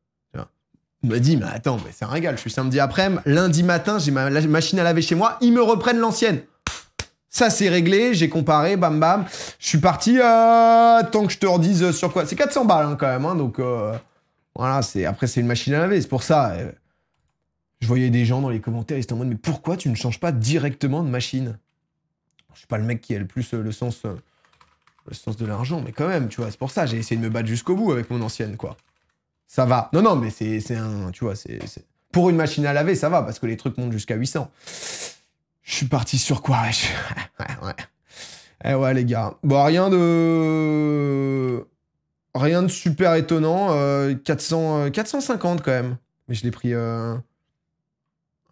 me dit, mais attends, mais c'est un régal, je suis samedi après lundi matin, j'ai ma machine à laver chez moi, ils me reprennent l'ancienne. Ça, c'est réglé, j'ai comparé, bam bam. Je suis parti, euh, tant que je te redise euh, sur quoi. C'est 400 balles hein, quand même, hein, donc euh, voilà, c'est après, c'est une machine à laver, c'est pour ça. je voyais des gens dans les commentaires, ils étaient en mode, mais pourquoi tu ne changes pas directement de machine Je suis pas le mec qui a le plus le sens, le sens de l'argent, mais quand même, tu vois, c'est pour ça, j'ai essayé de me battre jusqu'au bout avec mon ancienne, quoi ça va. Non, non, mais c'est un. Tu vois, c'est. Pour une machine à laver, ça va, parce que les trucs montent jusqu'à 800. Je suis parti sur quoi ouais, ouais, ouais. Eh ouais, les gars. Bon, rien de. Rien de super étonnant. 400, euh, 450 euh, quand même. Mais je l'ai pris. Ah, euh,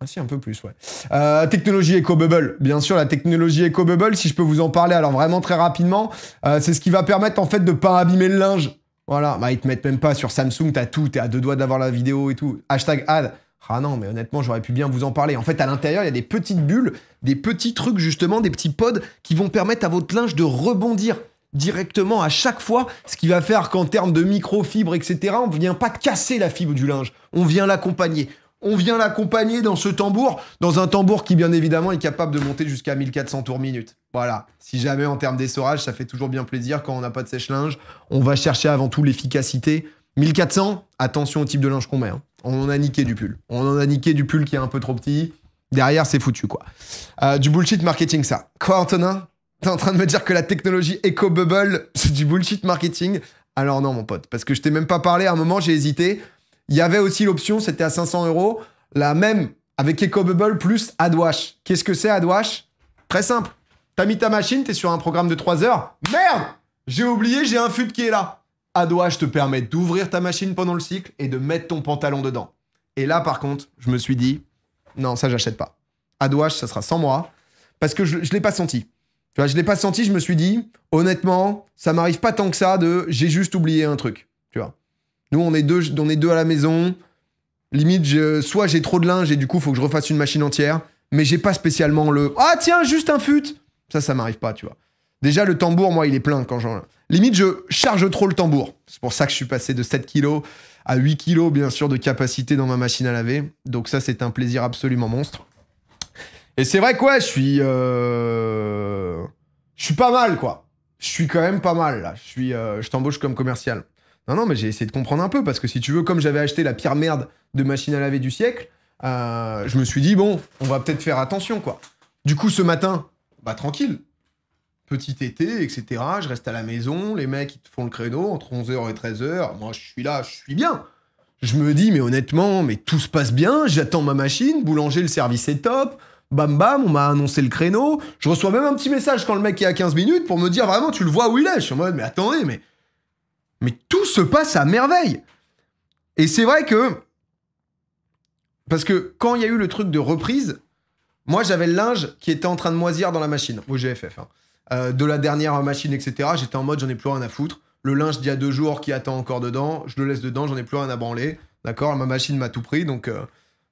si, un peu plus, ouais. Euh, technologie EcoBubble. Bien sûr, la technologie EcoBubble, si je peux vous en parler, alors vraiment très rapidement, c'est ce qui va permettre en fait de pas abîmer le linge. Voilà, bah, ils te mettent même pas sur Samsung, t'as tout, t'es à deux doigts d'avoir la vidéo et tout. Hashtag ad. Ah non, mais honnêtement, j'aurais pu bien vous en parler. En fait, à l'intérieur, il y a des petites bulles, des petits trucs justement, des petits pods qui vont permettre à votre linge de rebondir directement à chaque fois, ce qui va faire qu'en termes de microfibres, etc., on ne vient pas casser la fibre du linge, on vient l'accompagner. On vient l'accompagner dans ce tambour, dans un tambour qui bien évidemment est capable de monter jusqu'à 1400 tours minute. Voilà, si jamais en termes d'essorage, ça fait toujours bien plaisir quand on n'a pas de sèche-linge. On va chercher avant tout l'efficacité. 1400, attention au type de linge qu'on met. Hein. On en a niqué du pull. On en a niqué du pull qui est un peu trop petit. Derrière, c'est foutu, quoi. Euh, du bullshit marketing, ça. Quoi, Antonin T'es en train de me dire que la technologie EcoBubble, c'est du bullshit marketing Alors non, mon pote, parce que je t'ai même pas parlé. À un moment, j'ai hésité. Il y avait aussi l'option, c'était à 500 euros. La même avec EcoBubble plus AdWash. Qu'est-ce que c'est AdWash Très simple. T'as mis ta machine, t'es sur un programme de 3 heures. Merde J'ai oublié, j'ai un fut qui est là. je te permet d'ouvrir ta machine pendant le cycle et de mettre ton pantalon dedans. Et là, par contre, je me suis dit, non, ça, j'achète pas. Adouage, ça sera sans moi. Parce que je, l'ai pas senti. Tu vois, je l'ai pas senti, je me suis dit, honnêtement, ça m'arrive pas tant que ça de j'ai juste oublié un truc. Tu vois. Nous, on est deux, on est deux à la maison. Limite, soit j'ai trop de linge et du coup, faut que je refasse une machine entière. Mais j'ai pas spécialement le Ah, tiens, juste un fut ça, ça m'arrive pas, tu vois. Déjà, le tambour, moi, il est plein quand j'en. Limite, je charge trop le tambour. C'est pour ça que je suis passé de 7 kilos à 8 kilos, bien sûr, de capacité dans ma machine à laver. Donc, ça, c'est un plaisir absolument monstre. Et c'est vrai, quoi, je suis. Euh, je suis pas mal, quoi. Je suis quand même pas mal, là. Je, suis, euh, je t'embauche comme commercial. Non, non, mais j'ai essayé de comprendre un peu, parce que si tu veux, comme j'avais acheté la pire merde de machine à laver du siècle, euh, je me suis dit, bon, on va peut-être faire attention, quoi. Du coup, ce matin, bah tranquille. Petit été, etc. Je reste à la maison, les mecs ils te font le créneau entre 11h et 13h. Moi je suis là, je suis bien. Je me dis, mais honnêtement, mais tout se passe bien, j'attends ma machine, boulanger, le service est top. Bam bam, on m'a annoncé le créneau. Je reçois même un petit message quand le mec est à 15 minutes pour me dire vraiment, tu le vois où il est. Je suis en mode, mais attendez, mais. Mais tout se passe à merveille. Et c'est vrai que. Parce que quand il y a eu le truc de reprise, moi, j'avais le linge qui était en train de moisir dans la machine, au GFF. Hein. Euh, de la dernière machine, etc. J'étais en mode, j'en ai plus rien à foutre. Le linge d'il y a deux jours qui attend encore dedans, je le laisse dedans, j'en ai plus rien à branler. D'accord Ma machine m'a tout pris, donc euh,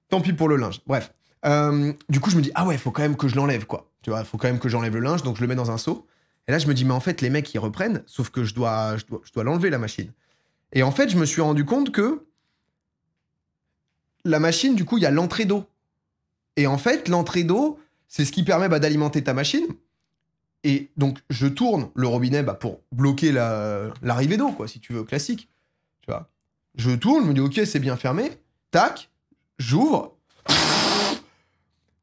tant pis pour le linge. Bref. Euh, du coup, je me dis, ah ouais, il faut quand même que je l'enlève, quoi. Tu vois, il faut quand même que j'enlève le linge, donc je le mets dans un seau. Et là, je me dis, mais en fait, les mecs, ils reprennent, sauf que je dois, je je dois l'enlever, la machine. Et en fait, je me suis rendu compte que la machine, du coup, il y a l'entrée d'eau. Et en fait, l'entrée d'eau, c'est ce qui permet bah, d'alimenter ta machine. Et donc, je tourne le robinet bah, pour bloquer l'arrivée d'eau, quoi, si tu veux, classique. Tu vois. Je tourne, je me dis, ok, c'est bien fermé. Tac, j'ouvre.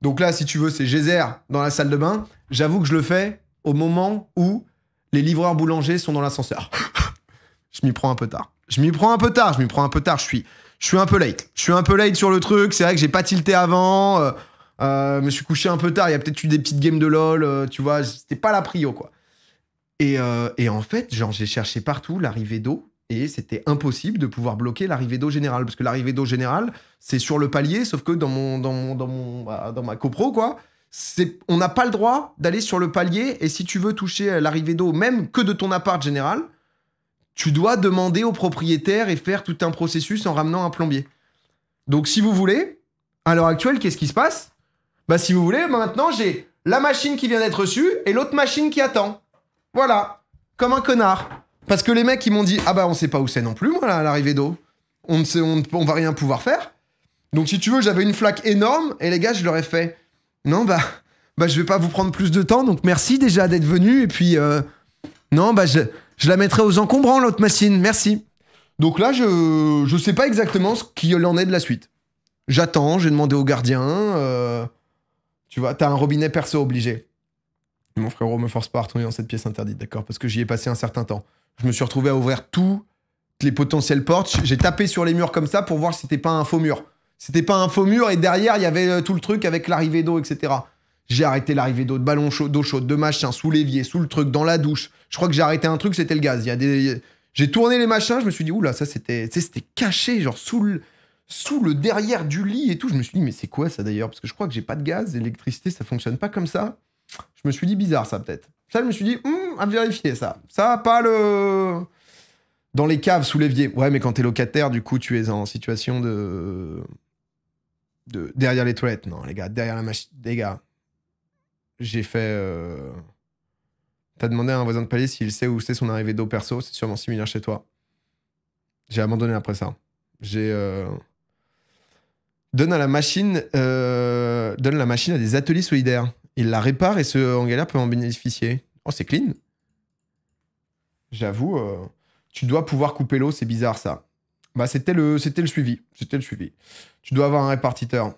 Donc là, si tu veux, c'est geyser dans la salle de bain. J'avoue que je le fais au moment où les livreurs boulangers sont dans l'ascenseur. je m'y prends un peu tard. Je m'y prends un peu tard, je m'y prends un peu tard. Je suis, je suis un peu late. Je suis un peu late sur le truc. C'est vrai que j'ai pas tilté avant. Euh, euh, me suis couché un peu tard. Il y a peut-être eu des petites games de LoL. Euh, tu vois, c'était pas la prio, quoi. Et, en fait, genre, j'ai cherché partout l'arrivée d'eau. Et c'était impossible de pouvoir bloquer l'arrivée d'eau générale. Parce que l'arrivée d'eau générale, c'est sur le palier. Sauf que dans, mon, dans, mon, dans, mon, bah, dans ma copro, quoi, on n'a pas le droit d'aller sur le palier. Et si tu veux toucher l'arrivée d'eau, même que de ton appart général, tu dois demander au propriétaire et faire tout un processus en ramenant un plombier. Donc si vous voulez, à l'heure actuelle, qu'est-ce qui se passe Bah si vous voulez, maintenant j'ai la machine qui vient d'être reçue et l'autre machine qui attend. Voilà, comme un connard. Parce que les mecs, ils m'ont dit Ah bah on sait pas où c'est non plus, moi, à l'arrivée d'eau. On ne sait, on, on va rien pouvoir faire. Donc si tu veux, j'avais une flaque énorme et les gars, je leur ai fait Non, bah, bah je vais pas vous prendre plus de temps, donc merci déjà d'être venu. Et puis, euh, non, bah je, je la mettrai aux encombrants, l'autre machine. Merci. Donc là, je ne sais pas exactement ce qu'il en est de la suite. J'attends, j'ai demandé au gardien. Euh, tu vois, t'as un robinet perso obligé. Mon frérot me force pas à retourner dans cette pièce interdite, d'accord Parce que j'y ai passé un certain temps. Je me suis retrouvé à ouvrir toutes les potentielles portes. J'ai tapé sur les murs comme ça pour voir si c'était pas un faux mur. C'était pas un faux mur et derrière, il y avait euh, tout le truc avec l'arrivée d'eau, etc. J'ai arrêté l'arrivée d'eau de ballon d'eau chaude, de machin, sous l'évier, sous le truc, dans la douche. Je crois que j'ai arrêté un truc, c'était le gaz. Il y a des... J'ai tourné les machins, je me suis dit, oula, ça c'était, c'était caché, genre sous le, sous le derrière du lit et tout. Je me suis dit, mais c'est quoi ça d'ailleurs Parce que je crois que j'ai pas de gaz, l'électricité, ça fonctionne pas comme ça. Je me suis dit, bizarre ça peut-être. Ça, je me suis dit, hum, à vérifier ça. Ça, pas le. Dans les caves, sous l'évier. Ouais, mais quand t'es locataire, du coup, tu es en situation de. de... Derrière les toilettes. Non, les gars, derrière la machine. Les gars, j'ai fait. Euh, t'as demandé à un voisin de palais s'il sait où c'est son arrivée d'eau perso, c'est sûrement similaire chez toi. J'ai abandonné après ça. J'ai. Euh, donne à la machine, euh, donne la machine à des ateliers solidaires. il la répare et ceux en galère peuvent en bénéficier. Oh, c'est clean. J'avoue, tu dois pouvoir couper l'eau, c'est bizarre ça. Bah, c'était le, c'était le suivi, c'était le suivi. Tu dois avoir un répartiteur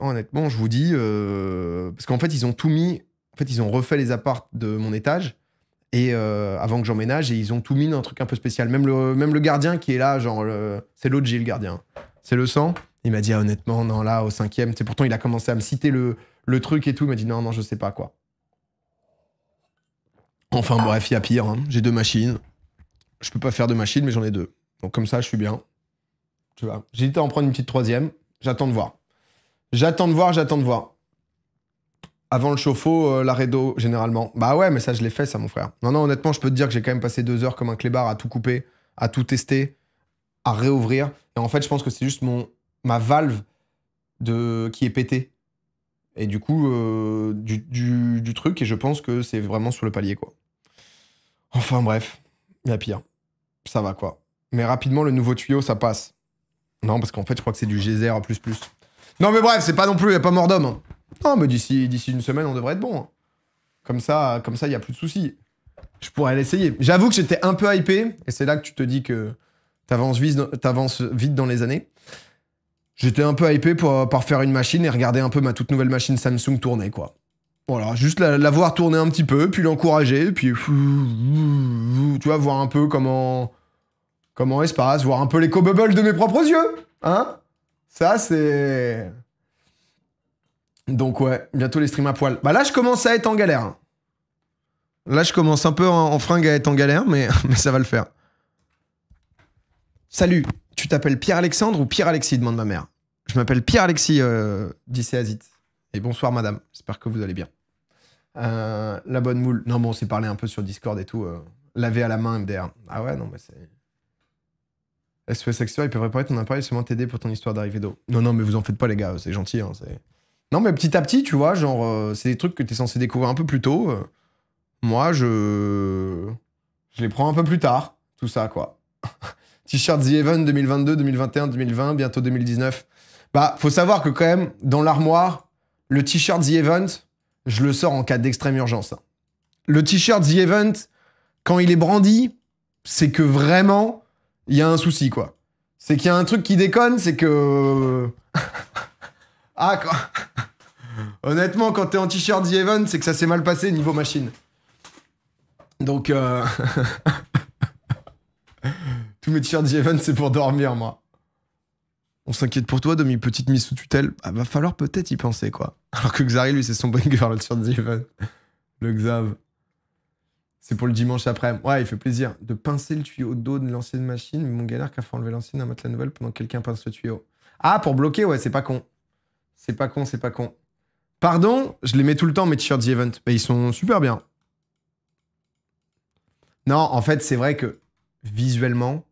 honnêtement, je vous dis, euh, parce qu'en fait, ils ont tout mis. En fait, ils ont refait les apparts de mon étage et euh, avant que j'emménage et ils ont tout mis dans un truc un peu spécial. Même le, même le gardien qui est là, genre, c'est l'autre j'ai le gardien. C'est le sang. Il m'a dit, ah, honnêtement, non, là, au cinquième. C'est pourtant, il a commencé à me citer le, truc et tout. Il m'a dit, non, non, je sais pas quoi. Enfin, bref, il y a pire. Hein. J'ai deux machines. Je peux pas faire de machines, mais j'en ai deux. Donc, comme ça, je suis bien. Tu vois. J'hésite à en prendre une petite troisième. J'attends de voir. J'attends de voir, j'attends de voir. Avant le chauffe-eau, euh, l'arrêt d'eau, généralement. Bah ouais, mais ça, je l'ai fait, ça, mon frère. Non, non, honnêtement, je peux te dire que j'ai quand même passé deux heures comme un clébard à tout couper, à tout tester, à réouvrir. Et en fait, je pense que c'est juste mon, ma valve de, qui est pétée. Et du coup, euh, du, truc, et je pense que c'est vraiment sur le palier, quoi. Enfin, bref, il y a pire. Ça va, quoi. Mais rapidement, le nouveau tuyau, ça passe. Non, parce qu'en fait, je crois que c'est du geyser plus plus. Non mais bref, c'est pas non plus, y a pas mort d'homme. Hein. Non mais d'ici une semaine, on devrait être bon. Hein. Comme ça, comme ça, y a plus de soucis. Je pourrais l'essayer. J'avoue que j'étais un peu hypé, et c'est là que tu te dis que t'avances vite dans les années. J'étais un peu hypé pour, parfaire faire une machine et regarder un peu ma toute nouvelle machine Samsung tourner, quoi. Voilà, juste la, voir tourner un petit peu, puis l'encourager, puis... Tu vois, voir un peu comment... Comment elle se passe, voir un peu les co de mes propres yeux, hein ça, c'est. Donc, ouais, bientôt les streams à poil. Bah là, je commence à être en galère. Hein. Là, je commence un peu en, fringue à être en galère, mais, mais ça va le faire. Salut, tu t'appelles Pierre-Alexandre ou Pierre-Alexis demande ma mère. Je m'appelle Pierre-Alexis, euh, dit Et bonsoir, madame. J'espère que vous allez bien. Euh, la bonne moule. Non, bon, on s'est parlé un peu sur Discord et tout. Euh, laver à la main, MDR. Ah ouais, non, mais c'est. SOS Exterior, ils peuvent réparer ton appareil et seulement t'aider pour ton histoire d'arrivée d'eau. Non, non, mais vous en faites pas, les gars, c'est gentil. Hein, non, mais petit à petit, tu vois, genre, euh, c'est des trucs que t'es censé découvrir un peu plus tôt. Euh. moi, je. Je les prends un peu plus tard, tout ça, quoi. T-shirt The Event 2022, 2021, 2020, bientôt 2019. Bah, faut savoir que quand même, dans l'armoire, le t-shirt The Event, je le sors en cas d'extrême urgence. Hein. Le t-shirt The Event, quand il est brandi, c'est que vraiment, il y a un souci, quoi. C'est qu'il y a un truc qui déconne, c'est que. Euh, ah, quoi. Honnêtement, quand t'es en t-shirt The Event, c'est que ça s'est mal passé niveau machine. Donc. Euh, tous mes t-shirts The Event, c'est pour dormir, moi. On s'inquiète pour toi, demi petite mise sous tutelle. Ah, va falloir peut-être y penser, quoi. Alors que Xari, lui, c'est son bringer, le t-shirt The Event. Le Xav. C'est pour le dimanche après. Ouais, il fait plaisir de pincer le tuyau d'eau de l'ancienne machine, mais mon galère qu'à faire enlever l'ancienne, à mettre la nouvelle pendant que quelqu'un pince le tuyau. Ah, pour bloquer, ouais, c'est pas con. C'est pas con, c'est pas con. Pardon, je les mets tout le temps, mes t-shirts The Event. Bah, ils sont super bien. Non, en fait, c'est vrai que visuellement,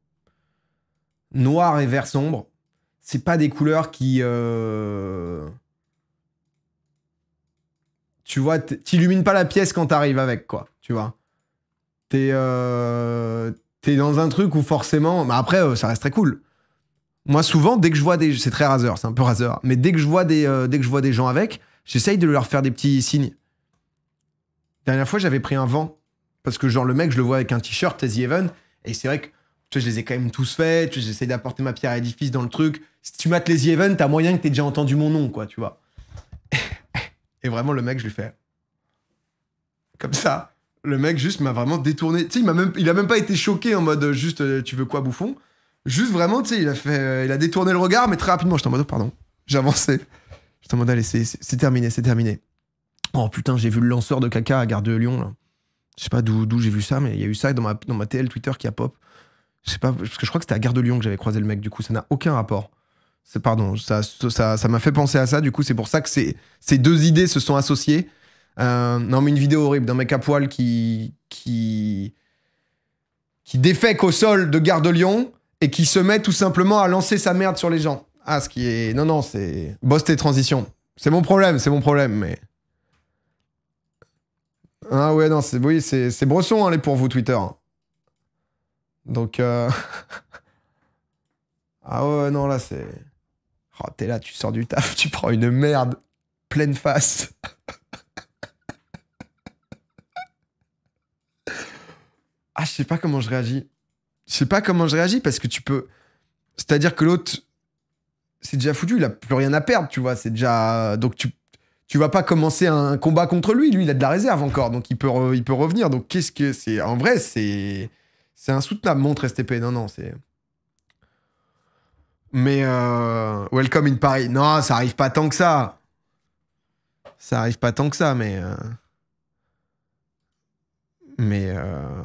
noir et vert sombre, c'est pas des couleurs qui. Euh, tu vois, t'illumines pas la pièce quand t'arrives avec, quoi. Tu vois. Euh, t'es dans un truc où forcément. Mais bah, après, euh, ça reste très cool. Moi, souvent, dès que je vois des. C'est très raseur, c'est un peu raseur. Mais dès que je vois des, euh, dès que je vois des gens avec, j'essaye de leur faire des petits signes. Dernière fois, j'avais pris un vent. Parce que, genre, le mec, je le vois avec un t-shirt, The Even. Et c'est vrai que tu vois, je les ai quand même tous faits. j'essaie d'apporter ma pierre à l'édifice dans le truc. Si tu mates les Even, t'as moyen que t'aies déjà entendu mon nom, quoi, tu vois. et vraiment, le mec, je lui fais. Comme ça. Le mec juste m'a vraiment détourné. Tu sais, il m'a même, il a même pas été choqué en mode euh, juste euh, tu veux quoi bouffon. Juste vraiment, tu sais, il a fait, euh, il a détourné le regard, mais très rapidement. J'étais en mode oh, pardon, j'avançais. J'étais en mode allez, c'est terminé, c'est terminé. Oh putain, j'ai vu le lanceur de caca à Gare de Lyon. Là. Je sais pas d'où j'ai vu ça, mais il y a eu ça dans ma, dans TL Twitter qui a pop. Je sais pas, parce que je crois que c'était à Gare de Lyon que j'avais croisé le mec, du coup, ça n'a aucun rapport. Pardon, ça m'a ça, m'a fait penser à ça, du coup, c'est pour ça que ces deux idées se sont associées. Euh, non, mais une vidéo horrible d'un mec à poil qui, qui, qui défait au sol de Gare de Lyon et qui se met tout simplement à lancer sa merde sur les gens. Ah, ce qui est. Non, non, c'est. Boss tes transitions. C'est mon problème, c'est mon problème, mais. Ah ouais, non, c'est. Oui, c'est Bresson, hein, les pour vous, Twitter. Donc. Euh... ah ouais, non, là, c'est. Oh, t'es là, tu sors du taf, tu prends une merde pleine face. Ah, je sais pas comment je réagis. Je sais pas comment je réagis parce que tu peux. C'est-à-dire que l'autre, c'est déjà foutu, il a plus rien à perdre, tu vois. C'est déjà. Donc tu, tu vas pas commencer un combat contre lui. Lui, il a de la réserve encore, donc il peut, il peut revenir. Donc qu'est-ce que c'est En vrai, c'est c'est insoutenable. Montre STP. Non, non, c'est. Mais euh, Welcome in Paris. Non, ça arrive pas tant que ça. Ça arrive pas tant que ça, mais. Euh, mais. Euh,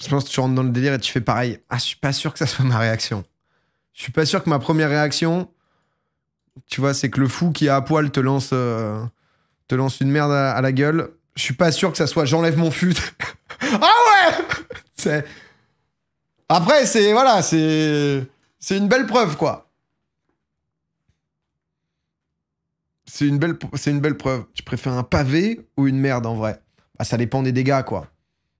je pense que tu rentres dans le délire et tu fais pareil. Ah, je suis pas sûr que ça soit ma réaction. Je suis pas sûr que ma première réaction, tu vois, c'est que le fou qui est à poil te lance, euh, te lance une merde à, la gueule. Je suis pas sûr que ça soit j'enlève mon fut. ah ouais Après, c'est. Voilà, c'est. C'est une belle preuve, quoi. C'est une, belle, une belle preuve. Tu préfères un pavé ou une merde en vrai bah, Ça dépend des dégâts, quoi.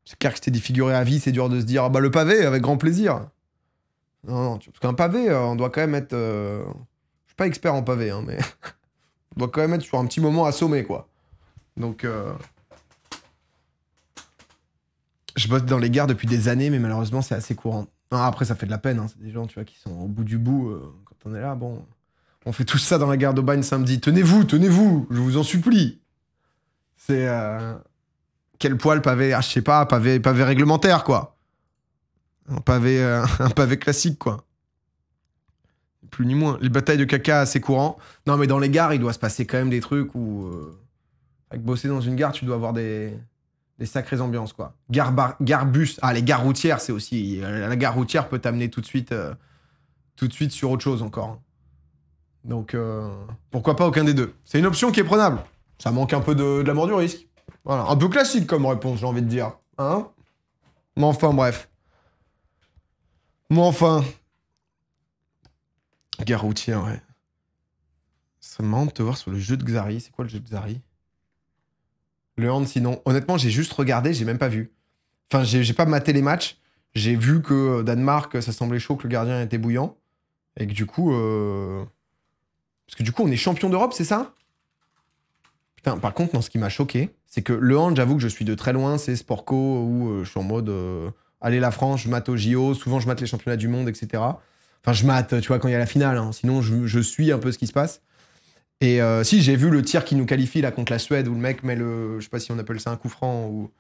C'est clair que c'était défiguré à vie, c'est dur de se dire, ah bah le pavé, avec grand plaisir. Non, non, parce qu'un pavé, euh, on doit quand même être. Euh, je suis pas expert en pavé, hein, mais. on doit quand même être sur un petit moment assommé, quoi. Donc. Euh... Je bosse dans les gares depuis des années, mais malheureusement, c'est assez courant. Non, après, ça fait de la peine. Hein. C'est des gens, tu vois, qui sont au bout du bout. Euh, quand on est là, bon. On fait tout ça dans la gare d'Aubagne samedi. Tenez-vous, tenez-vous, je vous en supplie. C'est quel poil pavé ah, je sais pas, pavé, pavé réglementaire, quoi. Un pavé, euh, un pavé classique, quoi. Plus ni moins. Les batailles de caca, c'est courant. Non, mais dans les gares, il doit se passer quand même des trucs où. Euh, avec bosser dans une gare, tu dois avoir des, des sacrées ambiances, quoi. Gare, gare bus. Ah, les gares routières, c'est aussi. La gare routière peut t'amener tout de suite. Euh, tout de suite sur autre chose encore. Donc, pourquoi pas aucun des deux C'est une option qui est prenable. Ça manque un peu de, de la mort du risque. Voilà, un peu classique comme réponse, j'ai envie de dire. Hein Mais enfin, bref. Mais enfin. Gare routière, ouais. Ça marrant de te voir sur le jeu de Xari. C'est quoi le jeu de Xari Le hand, sinon. Honnêtement, j'ai juste regardé, j'ai même pas vu. Enfin, j'ai pas maté les matchs. J'ai vu que euh, Danemark, ça semblait chaud, que le gardien était bouillant. Et que du coup. Euh, parce que du coup, on est champion d'Europe, c'est ça par contre, ce qui m'a choqué, c'est que le hand, j'avoue que je suis de très loin, c'est Sporco où euh, je suis en mode euh, allez la France, je mate au JO, souvent je mate les championnats du monde, etc. Enfin, je mate, tu vois, quand il y a la finale, hein. sinon je, suis un peu ce qui se passe. Et euh, si j'ai vu le tir qui nous qualifie là contre la Suède où le mec met le, je sais pas si on appelle ça un coup franc ou,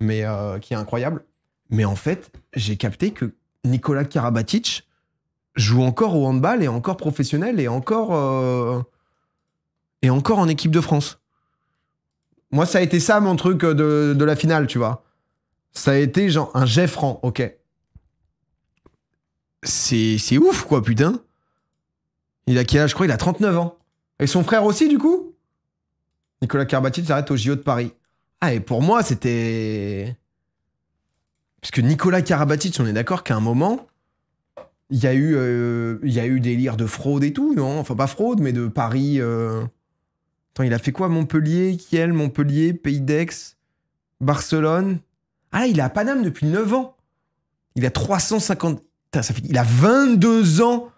mais qui est incroyable. Mais en fait, j'ai capté que Nicolas Karabatic joue encore au handball et encore professionnel et encore et encore en équipe de France. Moi, ça a été ça mon truc euh, de, la finale, tu vois. Ça a été genre un jet franc, ok. C'est ouf, quoi, putain. Il a quel âge Je crois il a 39 ans. Et son frère aussi, du coup Nicolas Karabatic s'arrête au JO de Paris. Ah, et pour moi, c'était. Parce que Nicolas Karabatic, on est d'accord qu'à un moment, il y, a eu, euh, y a eu des lires de fraude et tout, non Enfin, pas fraude, mais de paris. Euh, Attends, il a fait quoi Montpellier, Kiel, Montpellier, Pays d'Aix, Barcelone. Ah, il est à Paname depuis 9 ans. Il a 350. ça fait... Il a 22 ans.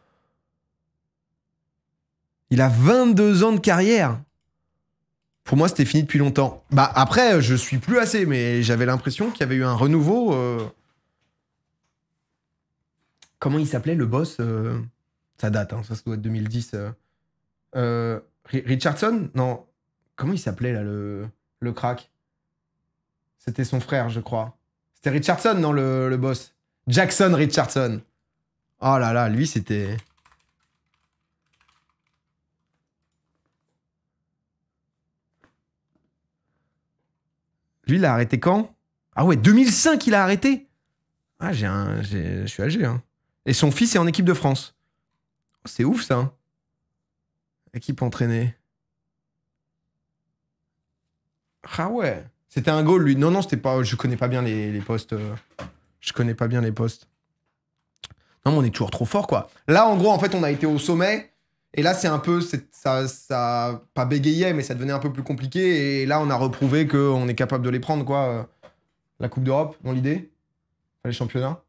Il a 22 ans de carrière. Pour moi, c'était fini depuis longtemps. Bah après, je suis plus assez, mais j'avais l'impression qu'il y avait eu un renouveau. Euh. Comment il s'appelait le boss euh Ça date, hein, ça, ça doit être 2010. Euh... euh Richardson Non. Comment il s'appelait, là, le, le crack C'était son frère, je crois. C'était Richardson, non, le, boss Jackson Richardson. Oh là là, lui, c'était. Lui, il a arrêté quand Ah ouais, 2005, il a arrêté Ah, j'ai un... Je suis âgé, hein. Et son fils est en équipe de France. C'est ouf, ça. Hein équipe entraînée. Ah ouais. C'était un goal, lui. Non, non, c'était pas. Je connais pas bien les, postes. Euh, je connais pas bien les postes. Non, mais on est toujours trop fort, quoi. Là, en gros, en fait, on a été au sommet. Et là, c'est un peu. Ça, ça. Pas bégayait, mais ça devenait un peu plus compliqué. Et là, on a reprouvé qu'on est capable de les prendre, quoi. La Coupe d'Europe, dans l'idée. Les championnats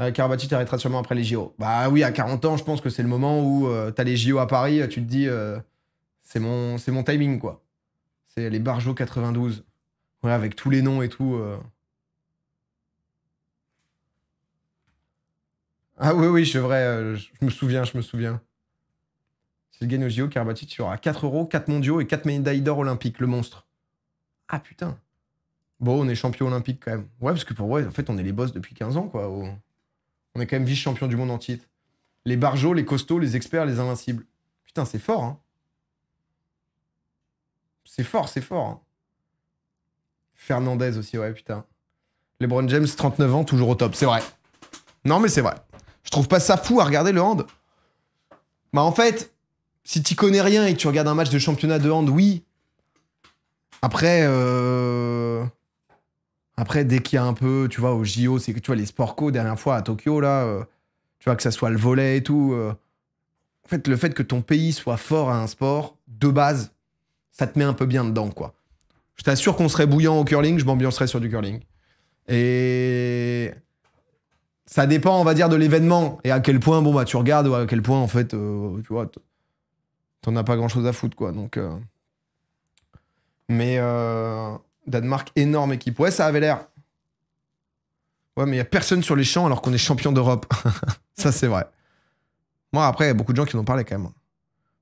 euh, arrêtera sûrement après les JO. Bah oui, à 40 ans, je pense que c'est le moment où euh, t'as les JO à Paris, euh, tu te dis, euh, c'est mon, mon timing, quoi. C'est les Barjo 92. Ouais, avec tous les noms et tout. Ah oui, oui, c'est vrai, je me souviens, je me souviens. S'il gagne aux JO, Karabatic, tu auras 4 euros, 4 mondiaux et 4 médailles d'or olympiques, le monstre. Ah putain. Bon, on est champion olympique quand même. Ouais, parce que pour moi, en fait, on est les boss depuis 15 ans, quoi. Au... On est quand même vice-champion du monde en titre. Les barjots, les costauds, les experts, les invincibles. Putain, c'est fort, hein. C'est fort, c'est fort. Hein. Fernandez aussi, ouais, putain. LeBron James, 39 ans, toujours au top, c'est vrai. Non, mais c'est vrai. Je trouve pas ça fou à regarder le hand. Bah, en fait, si tu connais rien et que tu regardes un match de championnat de hand, oui. Après, euh, après, dès qu'il y a un peu, tu vois, au JO, c'est que tu vois, les sports co, dernière fois à Tokyo, là, euh, tu vois, que ça soit le volet et tout. Euh, en fait, le fait que ton pays soit fort à un sport, de base, ça te met un peu bien dedans, quoi. Je t'assure qu'on serait bouillant au curling, je m'ambiancerais sur du curling. Et ça dépend, on va dire, de l'événement et à quel point, bon, bah, tu regardes ou à quel point, en fait, euh, tu vois, t'en as pas grand chose à foutre, quoi. Donc. Mais Danemark, énorme équipe. Ouais, ça avait l'air. Ouais, mais il n'y a personne sur les champs alors qu'on est champion d'Europe. ça, c'est vrai. Moi, après, il y a beaucoup de gens qui en ont parlé quand même.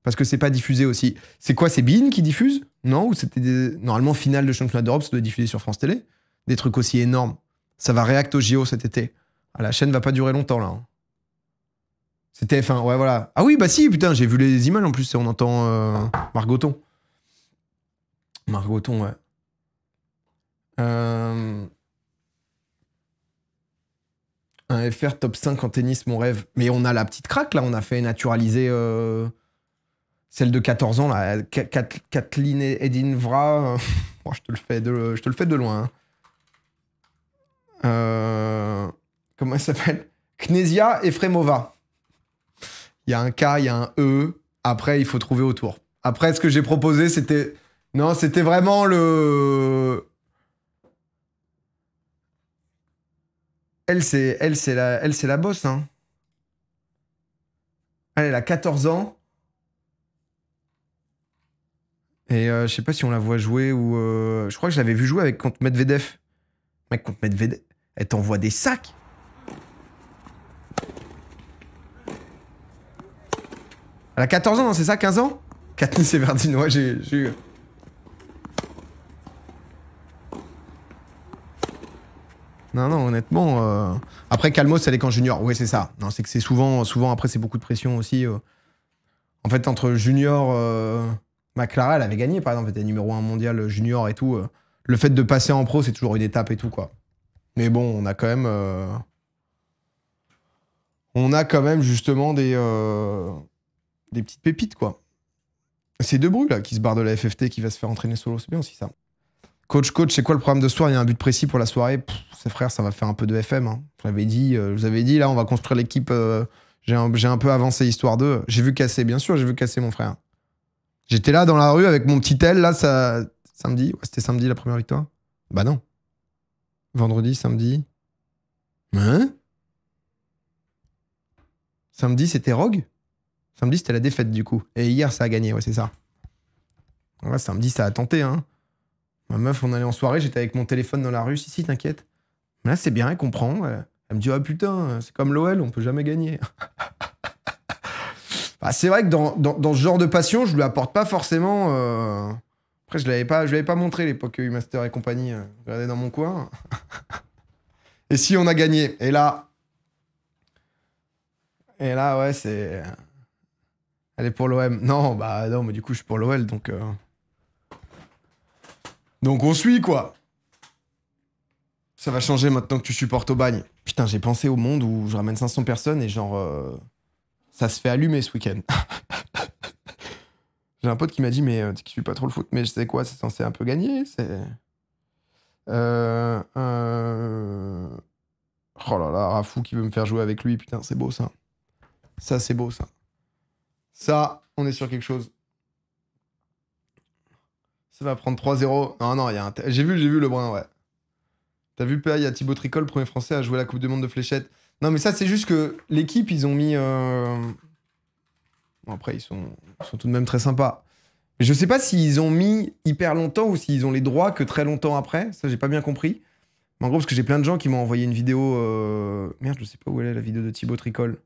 Parce que c'est pas diffusé aussi. C'est quoi C'est BIN qui diffuse Non Ou c'était normalement finale de championnat d'Europe, ça doit être diffusé sur France Télé Des trucs aussi énormes. Ça va réact au JO cet été. Ah, la chaîne va pas durer longtemps là. Hein. C'était F1, ouais, voilà. Ah oui, bah si, putain, j'ai vu les images en plus, on entend euh, Margoton. Margoton, ouais. Euh, un FR top 5 en tennis, mon rêve. Mais on a la petite craque, là. On a fait naturaliser euh, celle de 14 ans, là. Kathleen Edinvra. Euh, moi je, te le fais de, je te le fais de loin. Hein. comment elle s'appelle Knesia Efremova. Il y a un K, il y a un E. Après, il faut trouver autour. Après, ce que j'ai proposé, c'était... Non, c'était vraiment le... Elle, c'est elle, c'est la, elle, c'est la bosse. Hein. Elle, a 14 ans. Et euh, je sais pas si on la voit jouer ou. Euh, je crois que je l'avais vu jouer avec contre Medvedev. Mec, contre Medvedev, elle t'envoie des sacs. Elle a 14 ans, hein, c'est ça 15 ans Katniss Everdeen, ouais, j'ai eu. Non, non, honnêtement. Euh, après, Calmos, elle est qu'en junior. Oui, c'est ça. Non, c'est que c'est souvent, souvent, après, c'est beaucoup de pression aussi. Euh. En fait, entre junior, euh, McLaren, elle avait gagné, par exemple, elle était numéro 1 mondial junior et tout. Le fait de passer en pro, c'est toujours une étape et tout, quoi. Mais bon, on a quand même. On a quand même, justement, des. Des petites pépites, quoi. C'est deux bruits là, qui se barre de la FFT qui va se faire entraîner solo, c'est bien aussi ça. Coach, coach, c'est quoi le programme de soir Il y a un but précis pour la soirée C'est frère, ça va faire un peu de FM. Hein. Je, dit, euh, vous avais dit, là, on va construire l'équipe. Euh, j'ai un, peu avancé histoire de... J'ai vu casser, bien sûr, j'ai vu casser mon frère. J'étais là dans la rue avec mon petit tel, là, ça. Samedi C'était samedi la première victoire Bah non. Vendredi, samedi. Hein Samedi, c'était Rogue Samedi, c'était la défaite, du coup. Et hier, ça a gagné, ouais, c'est ça. Ouais, samedi, ça a tenté, hein. Ma meuf, on allait en soirée, j'étais avec mon téléphone dans la rue, si, si, t'inquiète. Là, c'est bien, elle comprend. Elle, me dit, ah putain, c'est comme l'OL, on peut jamais gagner. Bah, c'est vrai que dans, ce genre de passion, je lui apporte pas forcément. Euh, après, je l'avais pas, je l'avais pas montré l'époque U-Master et compagnie. Regardez euh, dans mon coin. et si on a gagné Et là. Et là, ouais, c'est. Elle est pour l'OM. Non, bah non, mais du coup, je suis pour l'OL, donc. Euh, donc on suit, quoi. Ça va changer maintenant que tu supportes au bagne. Putain, j'ai pensé au monde où je ramène 500 personnes et genre... Euh, ça se fait allumer ce week-end. j'ai un pote qui m'a dit, mais euh, tu suis pas trop le foot, mais je sais quoi, c'est censé un peu gagner, c'est... Euh, oh là là, Rafou qui veut me faire jouer avec lui, putain, c'est beau ça. Ça, c'est beau ça. Ça, on est sur quelque chose. Ça va prendre 3-0. Non, non, il y a un. J'ai vu, j'ai vu le Lebrun, ouais. T'as vu, PA, il y a Thibaut Tricol, premier français à jouer la Coupe du Monde de fléchettes. Non, mais ça, c'est juste que l'équipe, ils ont mis. Euh, bon, après, ils sont... sont tout de même très sympas. Mais je sais pas s'ils ont mis hyper longtemps ou s'ils ont les droits que très longtemps après. Ça, j'ai pas bien compris. Mais en gros, parce que j'ai plein de gens qui m'ont envoyé une vidéo. Euh, merde, je sais pas où elle est, la vidéo de Thibaut Tricol.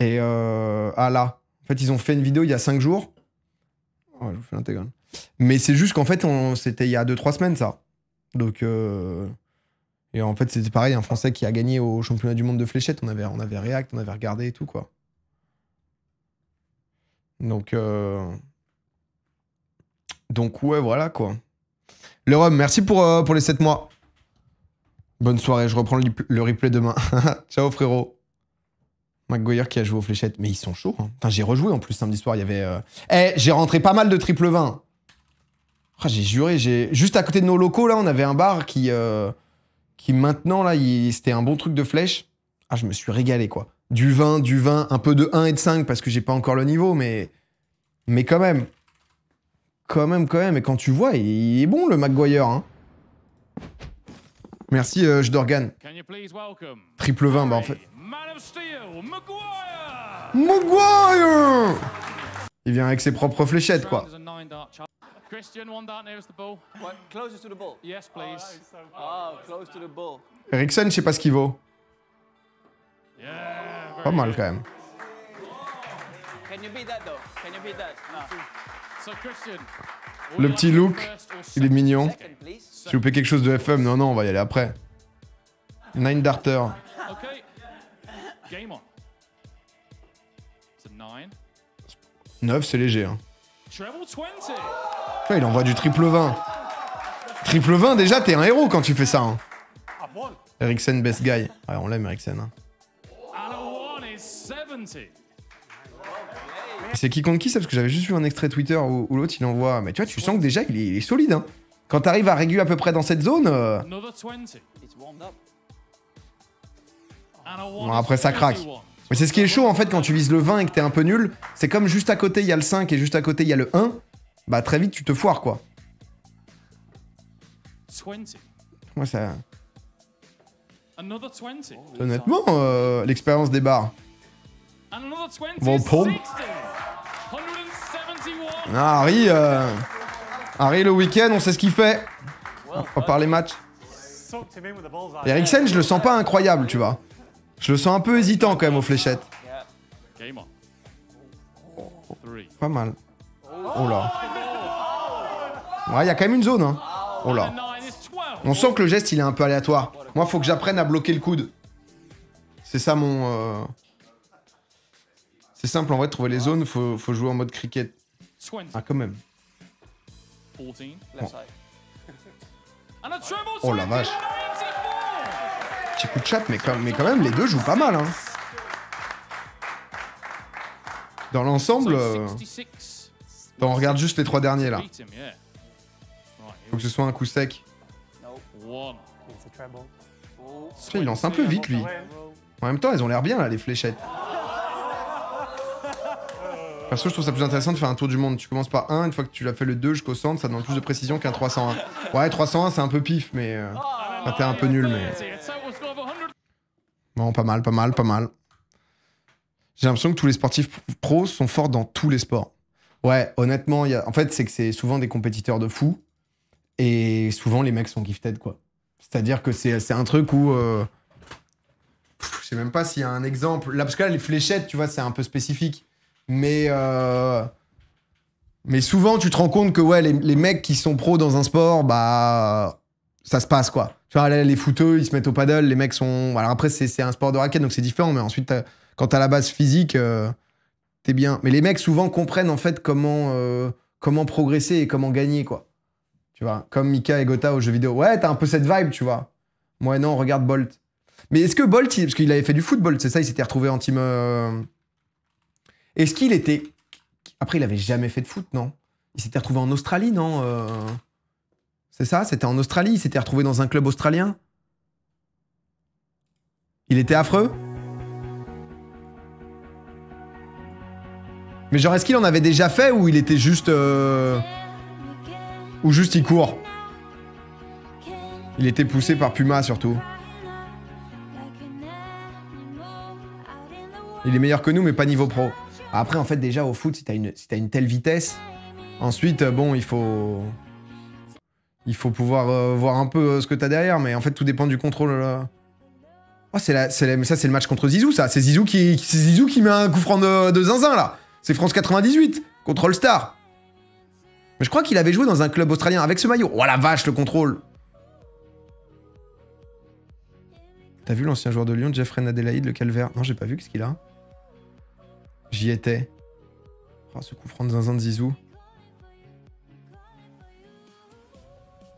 Et. Euh, ah là. En fait, ils ont fait une vidéo il y a 5 jours. Oh, je vous fais l'intégrale. Mais c'est juste qu'en fait, c'était il y a 2-3 semaines, ça. Donc. Euh, et en fait, c'était pareil, un Français qui a gagné au championnat du monde de fléchettes. On avait, on avait React, on avait regardé et tout, quoi. Donc. Euh, donc, ouais, voilà, quoi. Le merci pour, euh, pour les 7 mois. Bonne soirée, je reprends le, replay demain. Ciao, frérot. McGuire qui a joué aux fléchettes. Mais ils sont chauds. Hein. J'ai rejoué en plus samedi soir. Il y avait. Eh, j'ai rentré pas mal de triple 20. Ah, j'ai juré, j'ai juste à côté de nos locaux là, on avait un bar qui euh, qui maintenant là, c'était un bon truc de flèche. Ah, je me suis régalé quoi. Du vin, du vin, un peu de 1 et de 5 parce que j'ai pas encore le niveau mais mais quand même. Quand même, quand même. Et quand tu vois, il est bon le McGuire. Hein. Merci, euh, d'organe. Triple 20, bah en fait. Maguire Il vient avec ses propres fléchettes, quoi. Christian, one down nearest the ball. What? Closest to the ball. Yes, please. Oh, oh close to the ball. Ericsson, je sais pas ce qu'il vaut. Yeah, pas mal quand même. Oh. Can you beat that though? Can you beat that? No. So Christian, le petit look, il est mignon. s'il vous plaît quelque chose de FM, non, non, on va y aller après. Nine darter. Neuf, c'est léger. Hein il envoie du triple 20. Triple 20, déjà, t'es un héros quand tu fais ça. Hein. Ah, best guy. Ouais, on l'aime, Eriksen. Hein. C'est qui contre qui, ça Parce que j'avais juste vu un extrait Twitter où, l'autre, il envoie... Mais tu vois, tu sens que déjà, il est, solide. Hein. Quand t'arrives à réguler à peu près dans cette zone... Euh, bon, après, ça craque. Mais c'est ce qui est chaud en fait quand tu vises le 20 et que t'es un peu nul. C'est comme juste à côté il y a le 5 et juste à côté il y a le 1. Bah très vite tu te foires quoi. Moi oh, Honnêtement, euh, l'expérience des bars. Bon Ah, Harry, euh, Harry le week-end, on sait ce qu'il fait. On va parler uh, match. Eriksen, je le sens pas incroyable, tu vois. Je le sens un peu hésitant quand même aux fléchettes. Pas mal. Oh là. Ouais, il y a quand même une zone. Hein. Oh là. On sent que le geste, il est un peu aléatoire. Moi, faut que j'apprenne à bloquer le coude. C'est ça mon... Euh, c'est simple, en vrai, de trouver les zones, faut, faut jouer en mode cricket. Ah, quand même. Oh la vache coup de chat, mais quand, même, les deux jouent pas mal. Hein. Dans l'ensemble, on euh, regarde juste les trois derniers là. Faut que ce soit un coup sec. il lance un peu vite lui. En même temps, ils ont l'air bien là, les fléchettes. Parce que je trouve ça plus intéressant de faire un tour du monde. Tu commences par 1, une fois que tu l'as fait le 2 jusqu'au centre, ça demande plus de précision qu'un 301. Ouais, 301, c'est un peu pif, mais. Euh, t'es un peu nul, mais. Non, pas mal, pas mal, pas mal. J'ai l'impression que tous les sportifs pros sont forts dans tous les sports. Ouais, honnêtement, y a... en fait, c'est que c'est souvent des compétiteurs de fous. Et souvent, les mecs sont gifted, quoi. C'est-à-dire que c'est un truc où. Je euh, je sais même pas s'il y a un exemple. Là, parce que là, les fléchettes, tu vois, c'est un peu spécifique. Mais. Euh, mais souvent, tu te rends compte que ouais, les, les mecs qui sont pros dans un sport, bah, ça se passe quoi. Tu vois, les footeux, ils se mettent au paddle, les mecs sont. Alors après, c'est un sport de raquette, donc c'est différent, mais ensuite, quand t'as la base physique, euh, t'es bien. Mais les mecs souvent comprennent en fait comment, euh, comment progresser et comment gagner quoi. Tu vois, comme Mika et Gotha aux jeux vidéo. Ouais, t'as un peu cette vibe, tu vois. Moi, non, regarde Bolt. Mais est-ce que Bolt, parce qu'il avait fait du football, c'est ça, il s'était retrouvé en team. Euh, est-ce qu'il était. Après, il avait jamais fait de foot, non Il s'était retrouvé en Australie, non c'est ça C'était en Australie Il s'était retrouvé dans un club australien Il était affreux Mais genre, est-ce qu'il en avait déjà fait ou il était juste... Euh, ou juste il court Il était poussé par Puma surtout. Il est meilleur que nous mais pas niveau pro. Après en fait déjà au foot si t'as une, une telle vitesse, ensuite euh, bon il faut... Il faut pouvoir euh, voir un peu euh, ce que t'as derrière, mais en fait, tout dépend du contrôle. Euh. Oh, là. c'est la, mais ça, c'est le match contre Zizou, ça. C'est Zizou qui, qui met un coup franc de, zinzin, là. C'est France 98, contre All Star. Mais je crois qu'il avait joué dans un club australien avec ce maillot. Oh la vache, le contrôle T'as vu l'ancien joueur de Lyon, Jeffrey Adelaide, le calvaire Non, j'ai pas vu, ce qu'il a J'y étais. Oh, ce coup franc de zinzin de Zizou.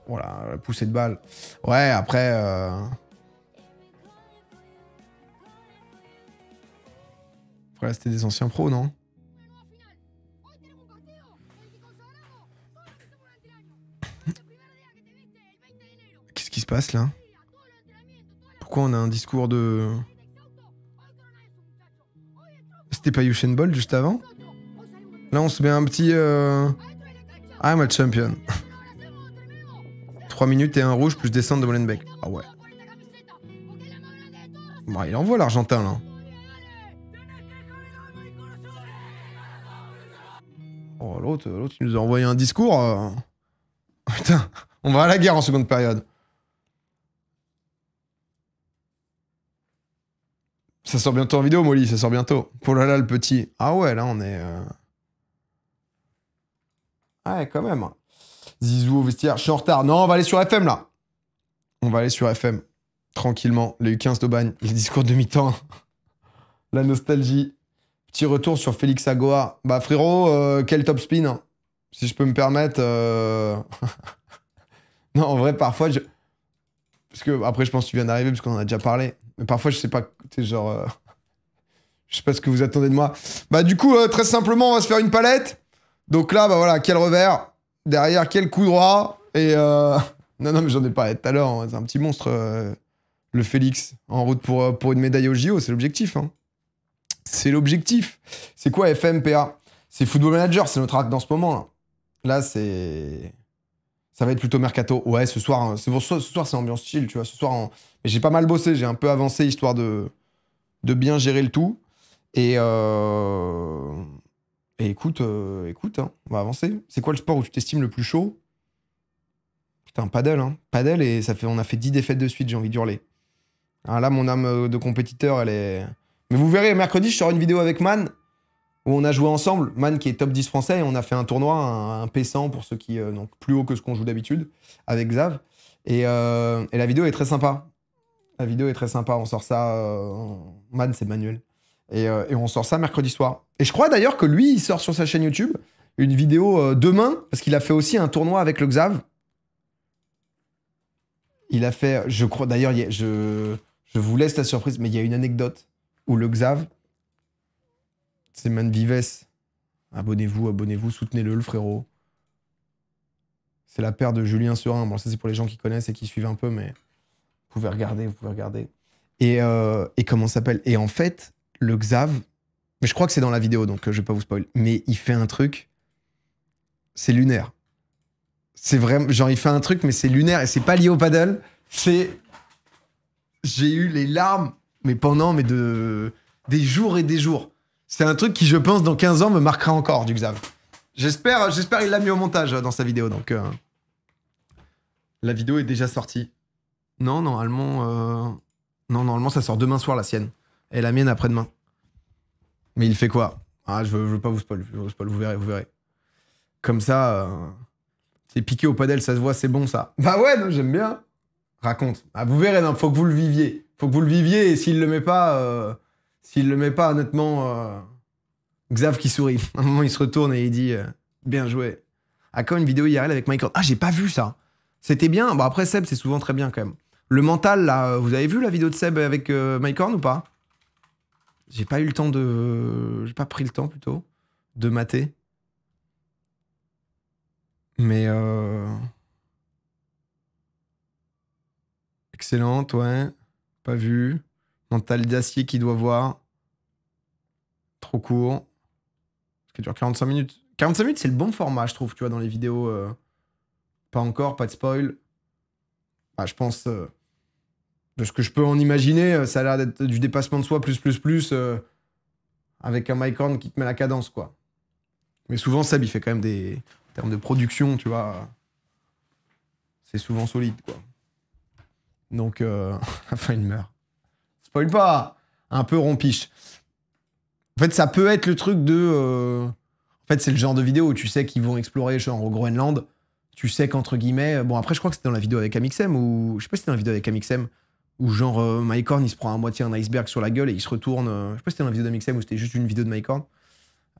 Voilà, poussée de balle. Ouais, après... Euh... Après, c'était des anciens pros, non Qu'est-ce qui se passe, là Pourquoi on a un discours de... C'était pas Yushin Bolt, juste avant Là, on se met un petit... Euh... I'm a champion. 3 minutes et un rouge plus descente de Molenbeek. Ah ouais. Bah, il envoie l'Argentin là. Oh, l'autre, l'autre, il nous a envoyé un discours. Euh. Putain, on va à la guerre en seconde période. Ça sort bientôt en vidéo, Molly, ça sort bientôt. Pour là là, le petit. Ah ouais, là, on est. Euh. Ah ouais, quand même. Zizou au vestiaire, je suis en retard. Non, on va aller sur FM là. On va aller sur FM. Tranquillement. Les U15 d'Aubagne, les discours de mi-temps. La nostalgie. Petit retour sur Félix Agoa. Bah frérot, euh, quel top spin. Hein. Si je peux me permettre. Euh, non, en vrai, parfois, Parce que après, je pense que tu viens d'arriver parce qu'on en a déjà parlé. Mais parfois, je sais pas. Tu genre. Euh, je sais pas ce que vous attendez de moi. Bah, du coup, très simplement, on va se faire une palette. Donc là, bah voilà, quel revers. Derrière, quel coup droit Et euh, non, non, mais j'en ai pas tout à l'heure. Hein, c'est un petit monstre, euh, le Félix, en route pour, euh, pour une médaille au JO. C'est l'objectif. Hein. C'est l'objectif. C'est quoi FMPA C'est Football Manager, c'est notre acte dans ce moment. Là, là c'est. Ça va être plutôt mercato. Ouais, ce soir, hein, c'est pour ce, soir, c'est ambiance chill, tu vois. Ce soir, mais j'ai pas mal bossé, j'ai un peu avancé histoire de de bien gérer le tout. Et et écoute, euh, écoute, hein, on va avancer. C'est quoi le sport où tu t'estimes le plus chaud Putain, paddle, hein. Paddle, et ça fait, on a fait 10 défaites de suite, j'ai envie d'hurler. Ah, là, mon âme euh, de compétiteur, elle est. Mais vous verrez, mercredi, je sors une vidéo avec Man, où on a joué ensemble. Man qui est top 10 français, et on a fait un tournoi, un, P100 pour ceux qui. Euh, donc plus haut que ce qu'on joue d'habitude, avec Xav. Et, et, la vidéo est très sympa. La vidéo est très sympa, on sort ça. Man, c'est Manuel. Euh, et, on sort ça mercredi soir. Et je crois d'ailleurs que lui, il sort sur sa chaîne YouTube une vidéo euh, demain, parce qu'il a fait aussi un tournoi avec le Xav. Il a fait, je crois, d'ailleurs, je, je vous laisse la surprise, mais il y a une anecdote où le Xav, c'est Man Vives. Abonnez-vous, abonnez-vous, soutenez-le, le frérot. C'est la paire de Julien Serin. Bon, ça, c'est pour les gens qui connaissent et qui suivent un peu, mais vous pouvez regarder, vous pouvez regarder. Et, euh, et comment s'appelle Et en fait, le Xav, mais je crois que c'est dans la vidéo, donc euh, je vais pas vous spoil, mais il fait un truc, c'est lunaire. C'est vraiment, genre, il fait un truc, mais c'est lunaire et c'est pas lié au paddle. C'est. J'ai eu les larmes, mais pendant, mais de. des jours et des jours. C'est un truc qui, je pense, dans 15 ans, me marquera encore du Xav. J'espère, j'espère il l'a mis au montage euh, dans sa vidéo, donc. Euh, la vidéo est déjà sortie. Non, normalement. Non, normalement, ça sort demain soir la sienne et la mienne après-demain. Mais il fait quoi ah, je, veux, veux pas vous spoil, vous, verrez, vous verrez. Comme ça, euh, c'est piqué au padel, ça se voit, c'est bon ça. Bah ouais, j'aime bien. Raconte. Ah, vous verrez, non, faut que vous le viviez. Faut que vous le viviez et s'il le met pas, euh, s'il le met pas, honnêtement, euh, Xav qui sourit. À un moment, il se retourne et il dit euh, Bien joué. À ah, quand une vidéo IRL avec Horn ?» Ah, j'ai pas vu ça. C'était bien. Bon, après, Seb, c'est souvent très bien quand même. Le mental, là, vous avez vu la vidéo de Seb avec Mike Horn ou pas j'ai pas eu le temps de. J'ai pas pris le temps plutôt de mater. Mais. excellent, euh, Excellente, ouais. Pas vu. Mental d'acier qui doit voir. Trop court. Ce qui dure 45 minutes. 45 minutes, c'est le bon format, je trouve, tu vois, dans les vidéos. Euh. Pas encore, pas de spoil. Bah, je pense. Euh, de ce que je peux en imaginer, euh, ça a l'air d'être du dépassement de soi plus plus plus euh, avec un Mike qui te met la cadence quoi. Mais souvent Seb il fait quand même des en termes de production, tu vois, c'est souvent solide quoi. Donc euh, enfin il meurt. Spoil pas, un peu rompiche. En fait, ça peut être le truc de en fait, c'est le genre de vidéo où tu sais qu'ils vont explorer genre au Groenland. Tu sais qu'entre guillemets, bon après je crois que c'était dans la vidéo avec Amixem ou je sais pas si c'était dans la vidéo avec Amixem, ou genre euh, Mycorn il se prend à moitié un iceberg sur la gueule et il se retourne. Euh, je sais pas si c'était dans la vidéo d'Amixem ou c'était juste une vidéo de Mycorn,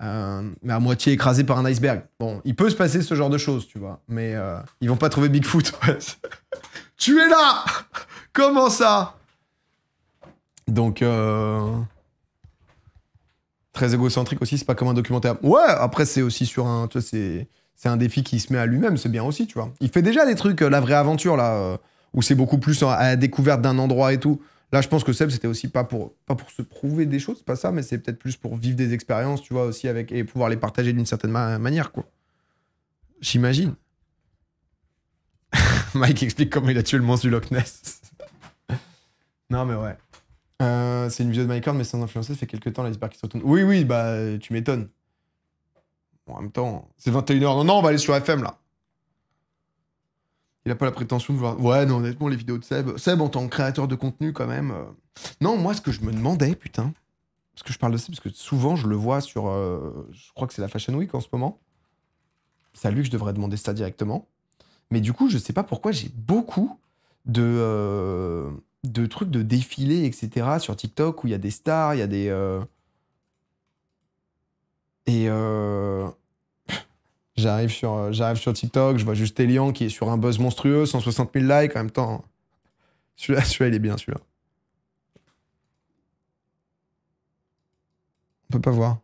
euh, mais à moitié écrasé par un iceberg. Bon, il peut se passer ce genre de choses, tu vois, mais euh, ils vont pas trouver Bigfoot. tu es là Comment ça Donc. Très égocentrique aussi, c'est pas comme un documentaire. Ouais, après c'est aussi sur un, tu vois, c'est, c'est un défi qui se met à lui-même, c'est bien aussi, tu vois. Il fait déjà des trucs, la vraie aventure là, où c'est beaucoup plus à la découverte d'un endroit et tout. Là, je pense que Seb, c'était aussi pas pour, pas pour se prouver des choses, pas ça, mais c'est peut-être plus pour vivre des expériences, tu vois, aussi avec et pouvoir les partager d'une certaine manière, quoi. J'imagine. Mike explique comment il a tué le monstre du Loch Ness. non, mais ouais. Euh, c'est une vidéo de Mike Horn, mais sans influencer, ça fait quelques temps, là, j'espère qu'il se retourne. Oui, oui, bah, tu m'étonnes. en même temps, c'est 21h. Non, non, on va aller sur FM, là il n'a pas la prétention de voir. Ouais, non, honnêtement, les vidéos de Seb. Seb, en tant que créateur de contenu, quand même. Euh, non, moi, ce que je me demandais, putain, parce que je parle de Seb, parce que souvent, je le vois sur. Euh, je crois que c'est la Fashion Week en ce moment. C'est à lui que je devrais demander ça directement. Mais du coup, je sais pas pourquoi j'ai beaucoup de, euh, trucs de défilés, etc. sur TikTok où il y a des stars, il y a des. j'arrive sur, euh, j'arrive sur TikTok, je vois juste Elian qui est sur un buzz monstrueux, 160 000 likes en même temps. Hein. Celui-là, il est bien, celui-là. On peut pas voir.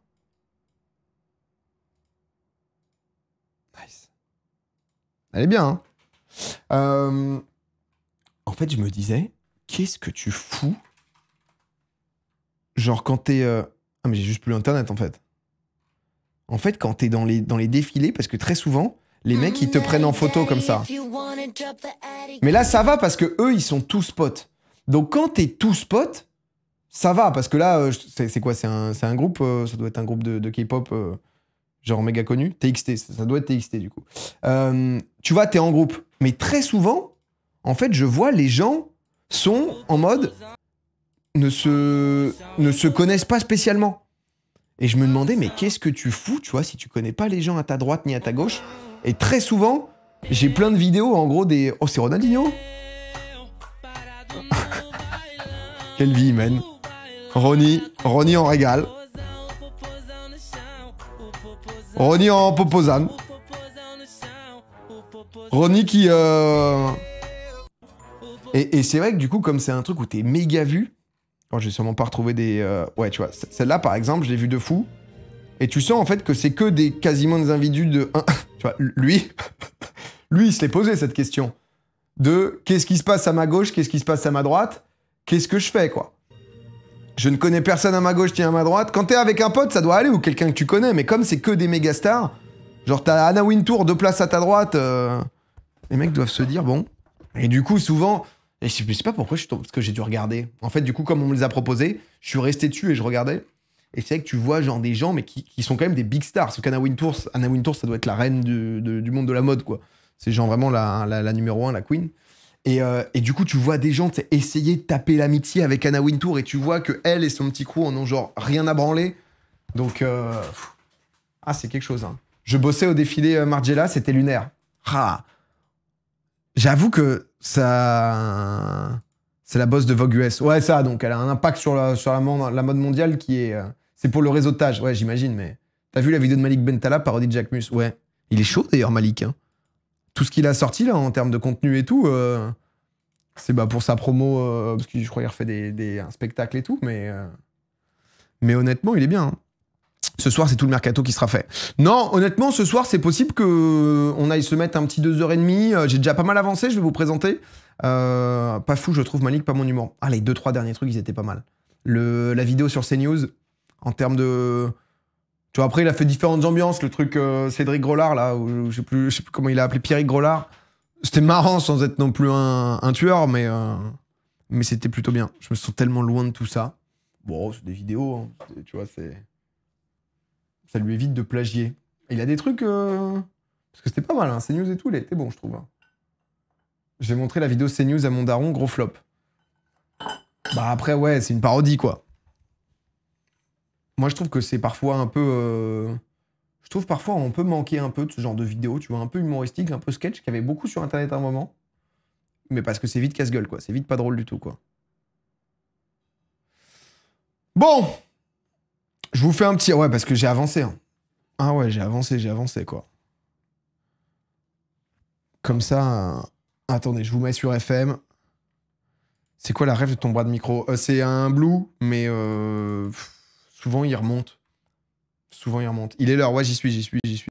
Nice. Elle est bien, hein. euh, En fait, je me disais, qu'est-ce que tu fous Genre quand t'es... Euh, ah mais j'ai juste plus internet en fait en fait, quand t'es dans les, dans les défilés, parce que très souvent, les mecs, ils te prennent en photo comme ça. Mais là, ça va parce que eux, ils sont tous potes. Donc quand t'es tous potes, ça va parce que là, euh, c'est quoi C'est un, groupe, euh, ça doit être un groupe de, K-pop, euh, genre méga connu, TXT, ça, doit être TXT du coup. tu vois, t'es en groupe. Mais très souvent, en fait, je vois les gens sont en mode ne se, ne se connaissent pas spécialement. Et je me demandais, mais qu'est-ce que tu fous, tu vois, si tu connais pas les gens à ta droite ni à ta gauche Et très souvent, j'ai plein de vidéos, en gros, des. Oh, c'est Ronaldinho Quelle vie, mène, Ronnie, Ronnie en régale. Ronnie en poposane. Ronnie qui. Euh, et, et c'est vrai que du coup, comme c'est un truc où t'es méga vu, j'ai sûrement pas retrouvé des... Euh, ouais, tu vois, celle-là, par exemple, je l'ai vue de fou. Et tu sens, en fait, que c'est que des quasiment des individus de... tu vois, lui... lui, il se l'est posé, cette question. De qu'est-ce qui se passe à ma gauche, qu'est-ce qui se passe à ma droite, qu'est-ce que je fais, quoi. Je ne connais personne à ma gauche tiens, à ma droite. Quand t'es avec un pote, ça doit aller, ou quelqu'un que tu connais. Mais comme c'est que des méga stars, genre t'as Anna Wintour deux places à ta droite, euh, les mecs doivent se dire, bon... Et du coup, souvent, et je sais pas pourquoi je suis tombé, parce que j'ai dû regarder. En fait, du coup, comme on me les a proposés, je suis resté dessus et je regardais. Et c'est vrai que tu vois genre des gens mais qui, qui sont quand même des big stars. Parce qu'Anna Wintour, Anna Wintour, ça doit être la reine du, monde de la mode, quoi. C'est genre vraiment la, numéro un, la queen. Euh, et, du coup, tu vois des gens essayer de taper l'amitié avec Anna Wintour et tu vois que elle et son petit crew en ont genre rien à branler. Donc, euh, ah, c'est quelque chose. Hein. Je bossais au défilé euh, Margiela, c'était lunaire. Ah, J'avoue que ça. C'est la boss de Vogue US. Ouais, ça, donc elle a un impact sur la, sur la, mode, mondiale qui est. Euh, c'est pour le réseautage, ouais, j'imagine, mais. T'as vu la vidéo de Malik Bentala parodie de Mus? Ouais. Il est chaud d'ailleurs, Malik. Hein. Tout ce qu'il a sorti là en termes de contenu et tout, euh, c'est bah, pour sa promo, euh, parce que je crois qu'il refait des, des, un spectacle et tout, mais. mais honnêtement, il est bien. Hein. Ce soir, c'est tout le mercato qui sera fait. Non, honnêtement, ce soir, c'est possible que euh, on aille se mettre un petit 2h30. Euh, j'ai déjà pas mal avancé, je vais vous présenter. Euh, pas fou, je trouve Malik, pas mon humour. Ah, les deux, trois derniers trucs, ils étaient pas mal. la vidéo sur CNews, en termes de. Tu vois, après, il a fait différentes ambiances. Le truc Cédric Grolard, là, où je sais, plus, comment il a appelé Pierre Grolard. C'était marrant sans être non plus un, tueur, mais, mais c'était plutôt bien. Je me sens tellement loin de tout ça. Bon, c'est des vidéos, hein. tu vois, c'est. Ça lui évite de plagier. il a des trucs... Euh, parce que c'était pas mal, hein. CNews et tout, il était bon, je trouve. Hein. J'ai montré la vidéo CNews à mon daron, gros flop. Bah après, ouais, c'est une parodie, quoi. Moi, je trouve que c'est parfois un peu... Euh, je trouve parfois on peut manquer un peu de ce genre de vidéo, tu vois, un peu humoristique, un peu sketch, qu'il y avait beaucoup sur Internet à un moment. Mais parce que c'est vite casse-gueule, quoi. C'est vite pas drôle du tout, quoi. Bon je vous fais un petit. Ouais, parce que j'ai avancé. Hein. Ah ouais, j'ai avancé, j'ai avancé, quoi. Comme ça. Euh, attendez, je vous mets sur FM. C'est quoi la rêve de ton bras de micro euh, C'est un blue, mais euh, souvent il remonte. Souvent il remonte. Il est l'heure, ouais, j'y suis, j'y suis, j'y suis.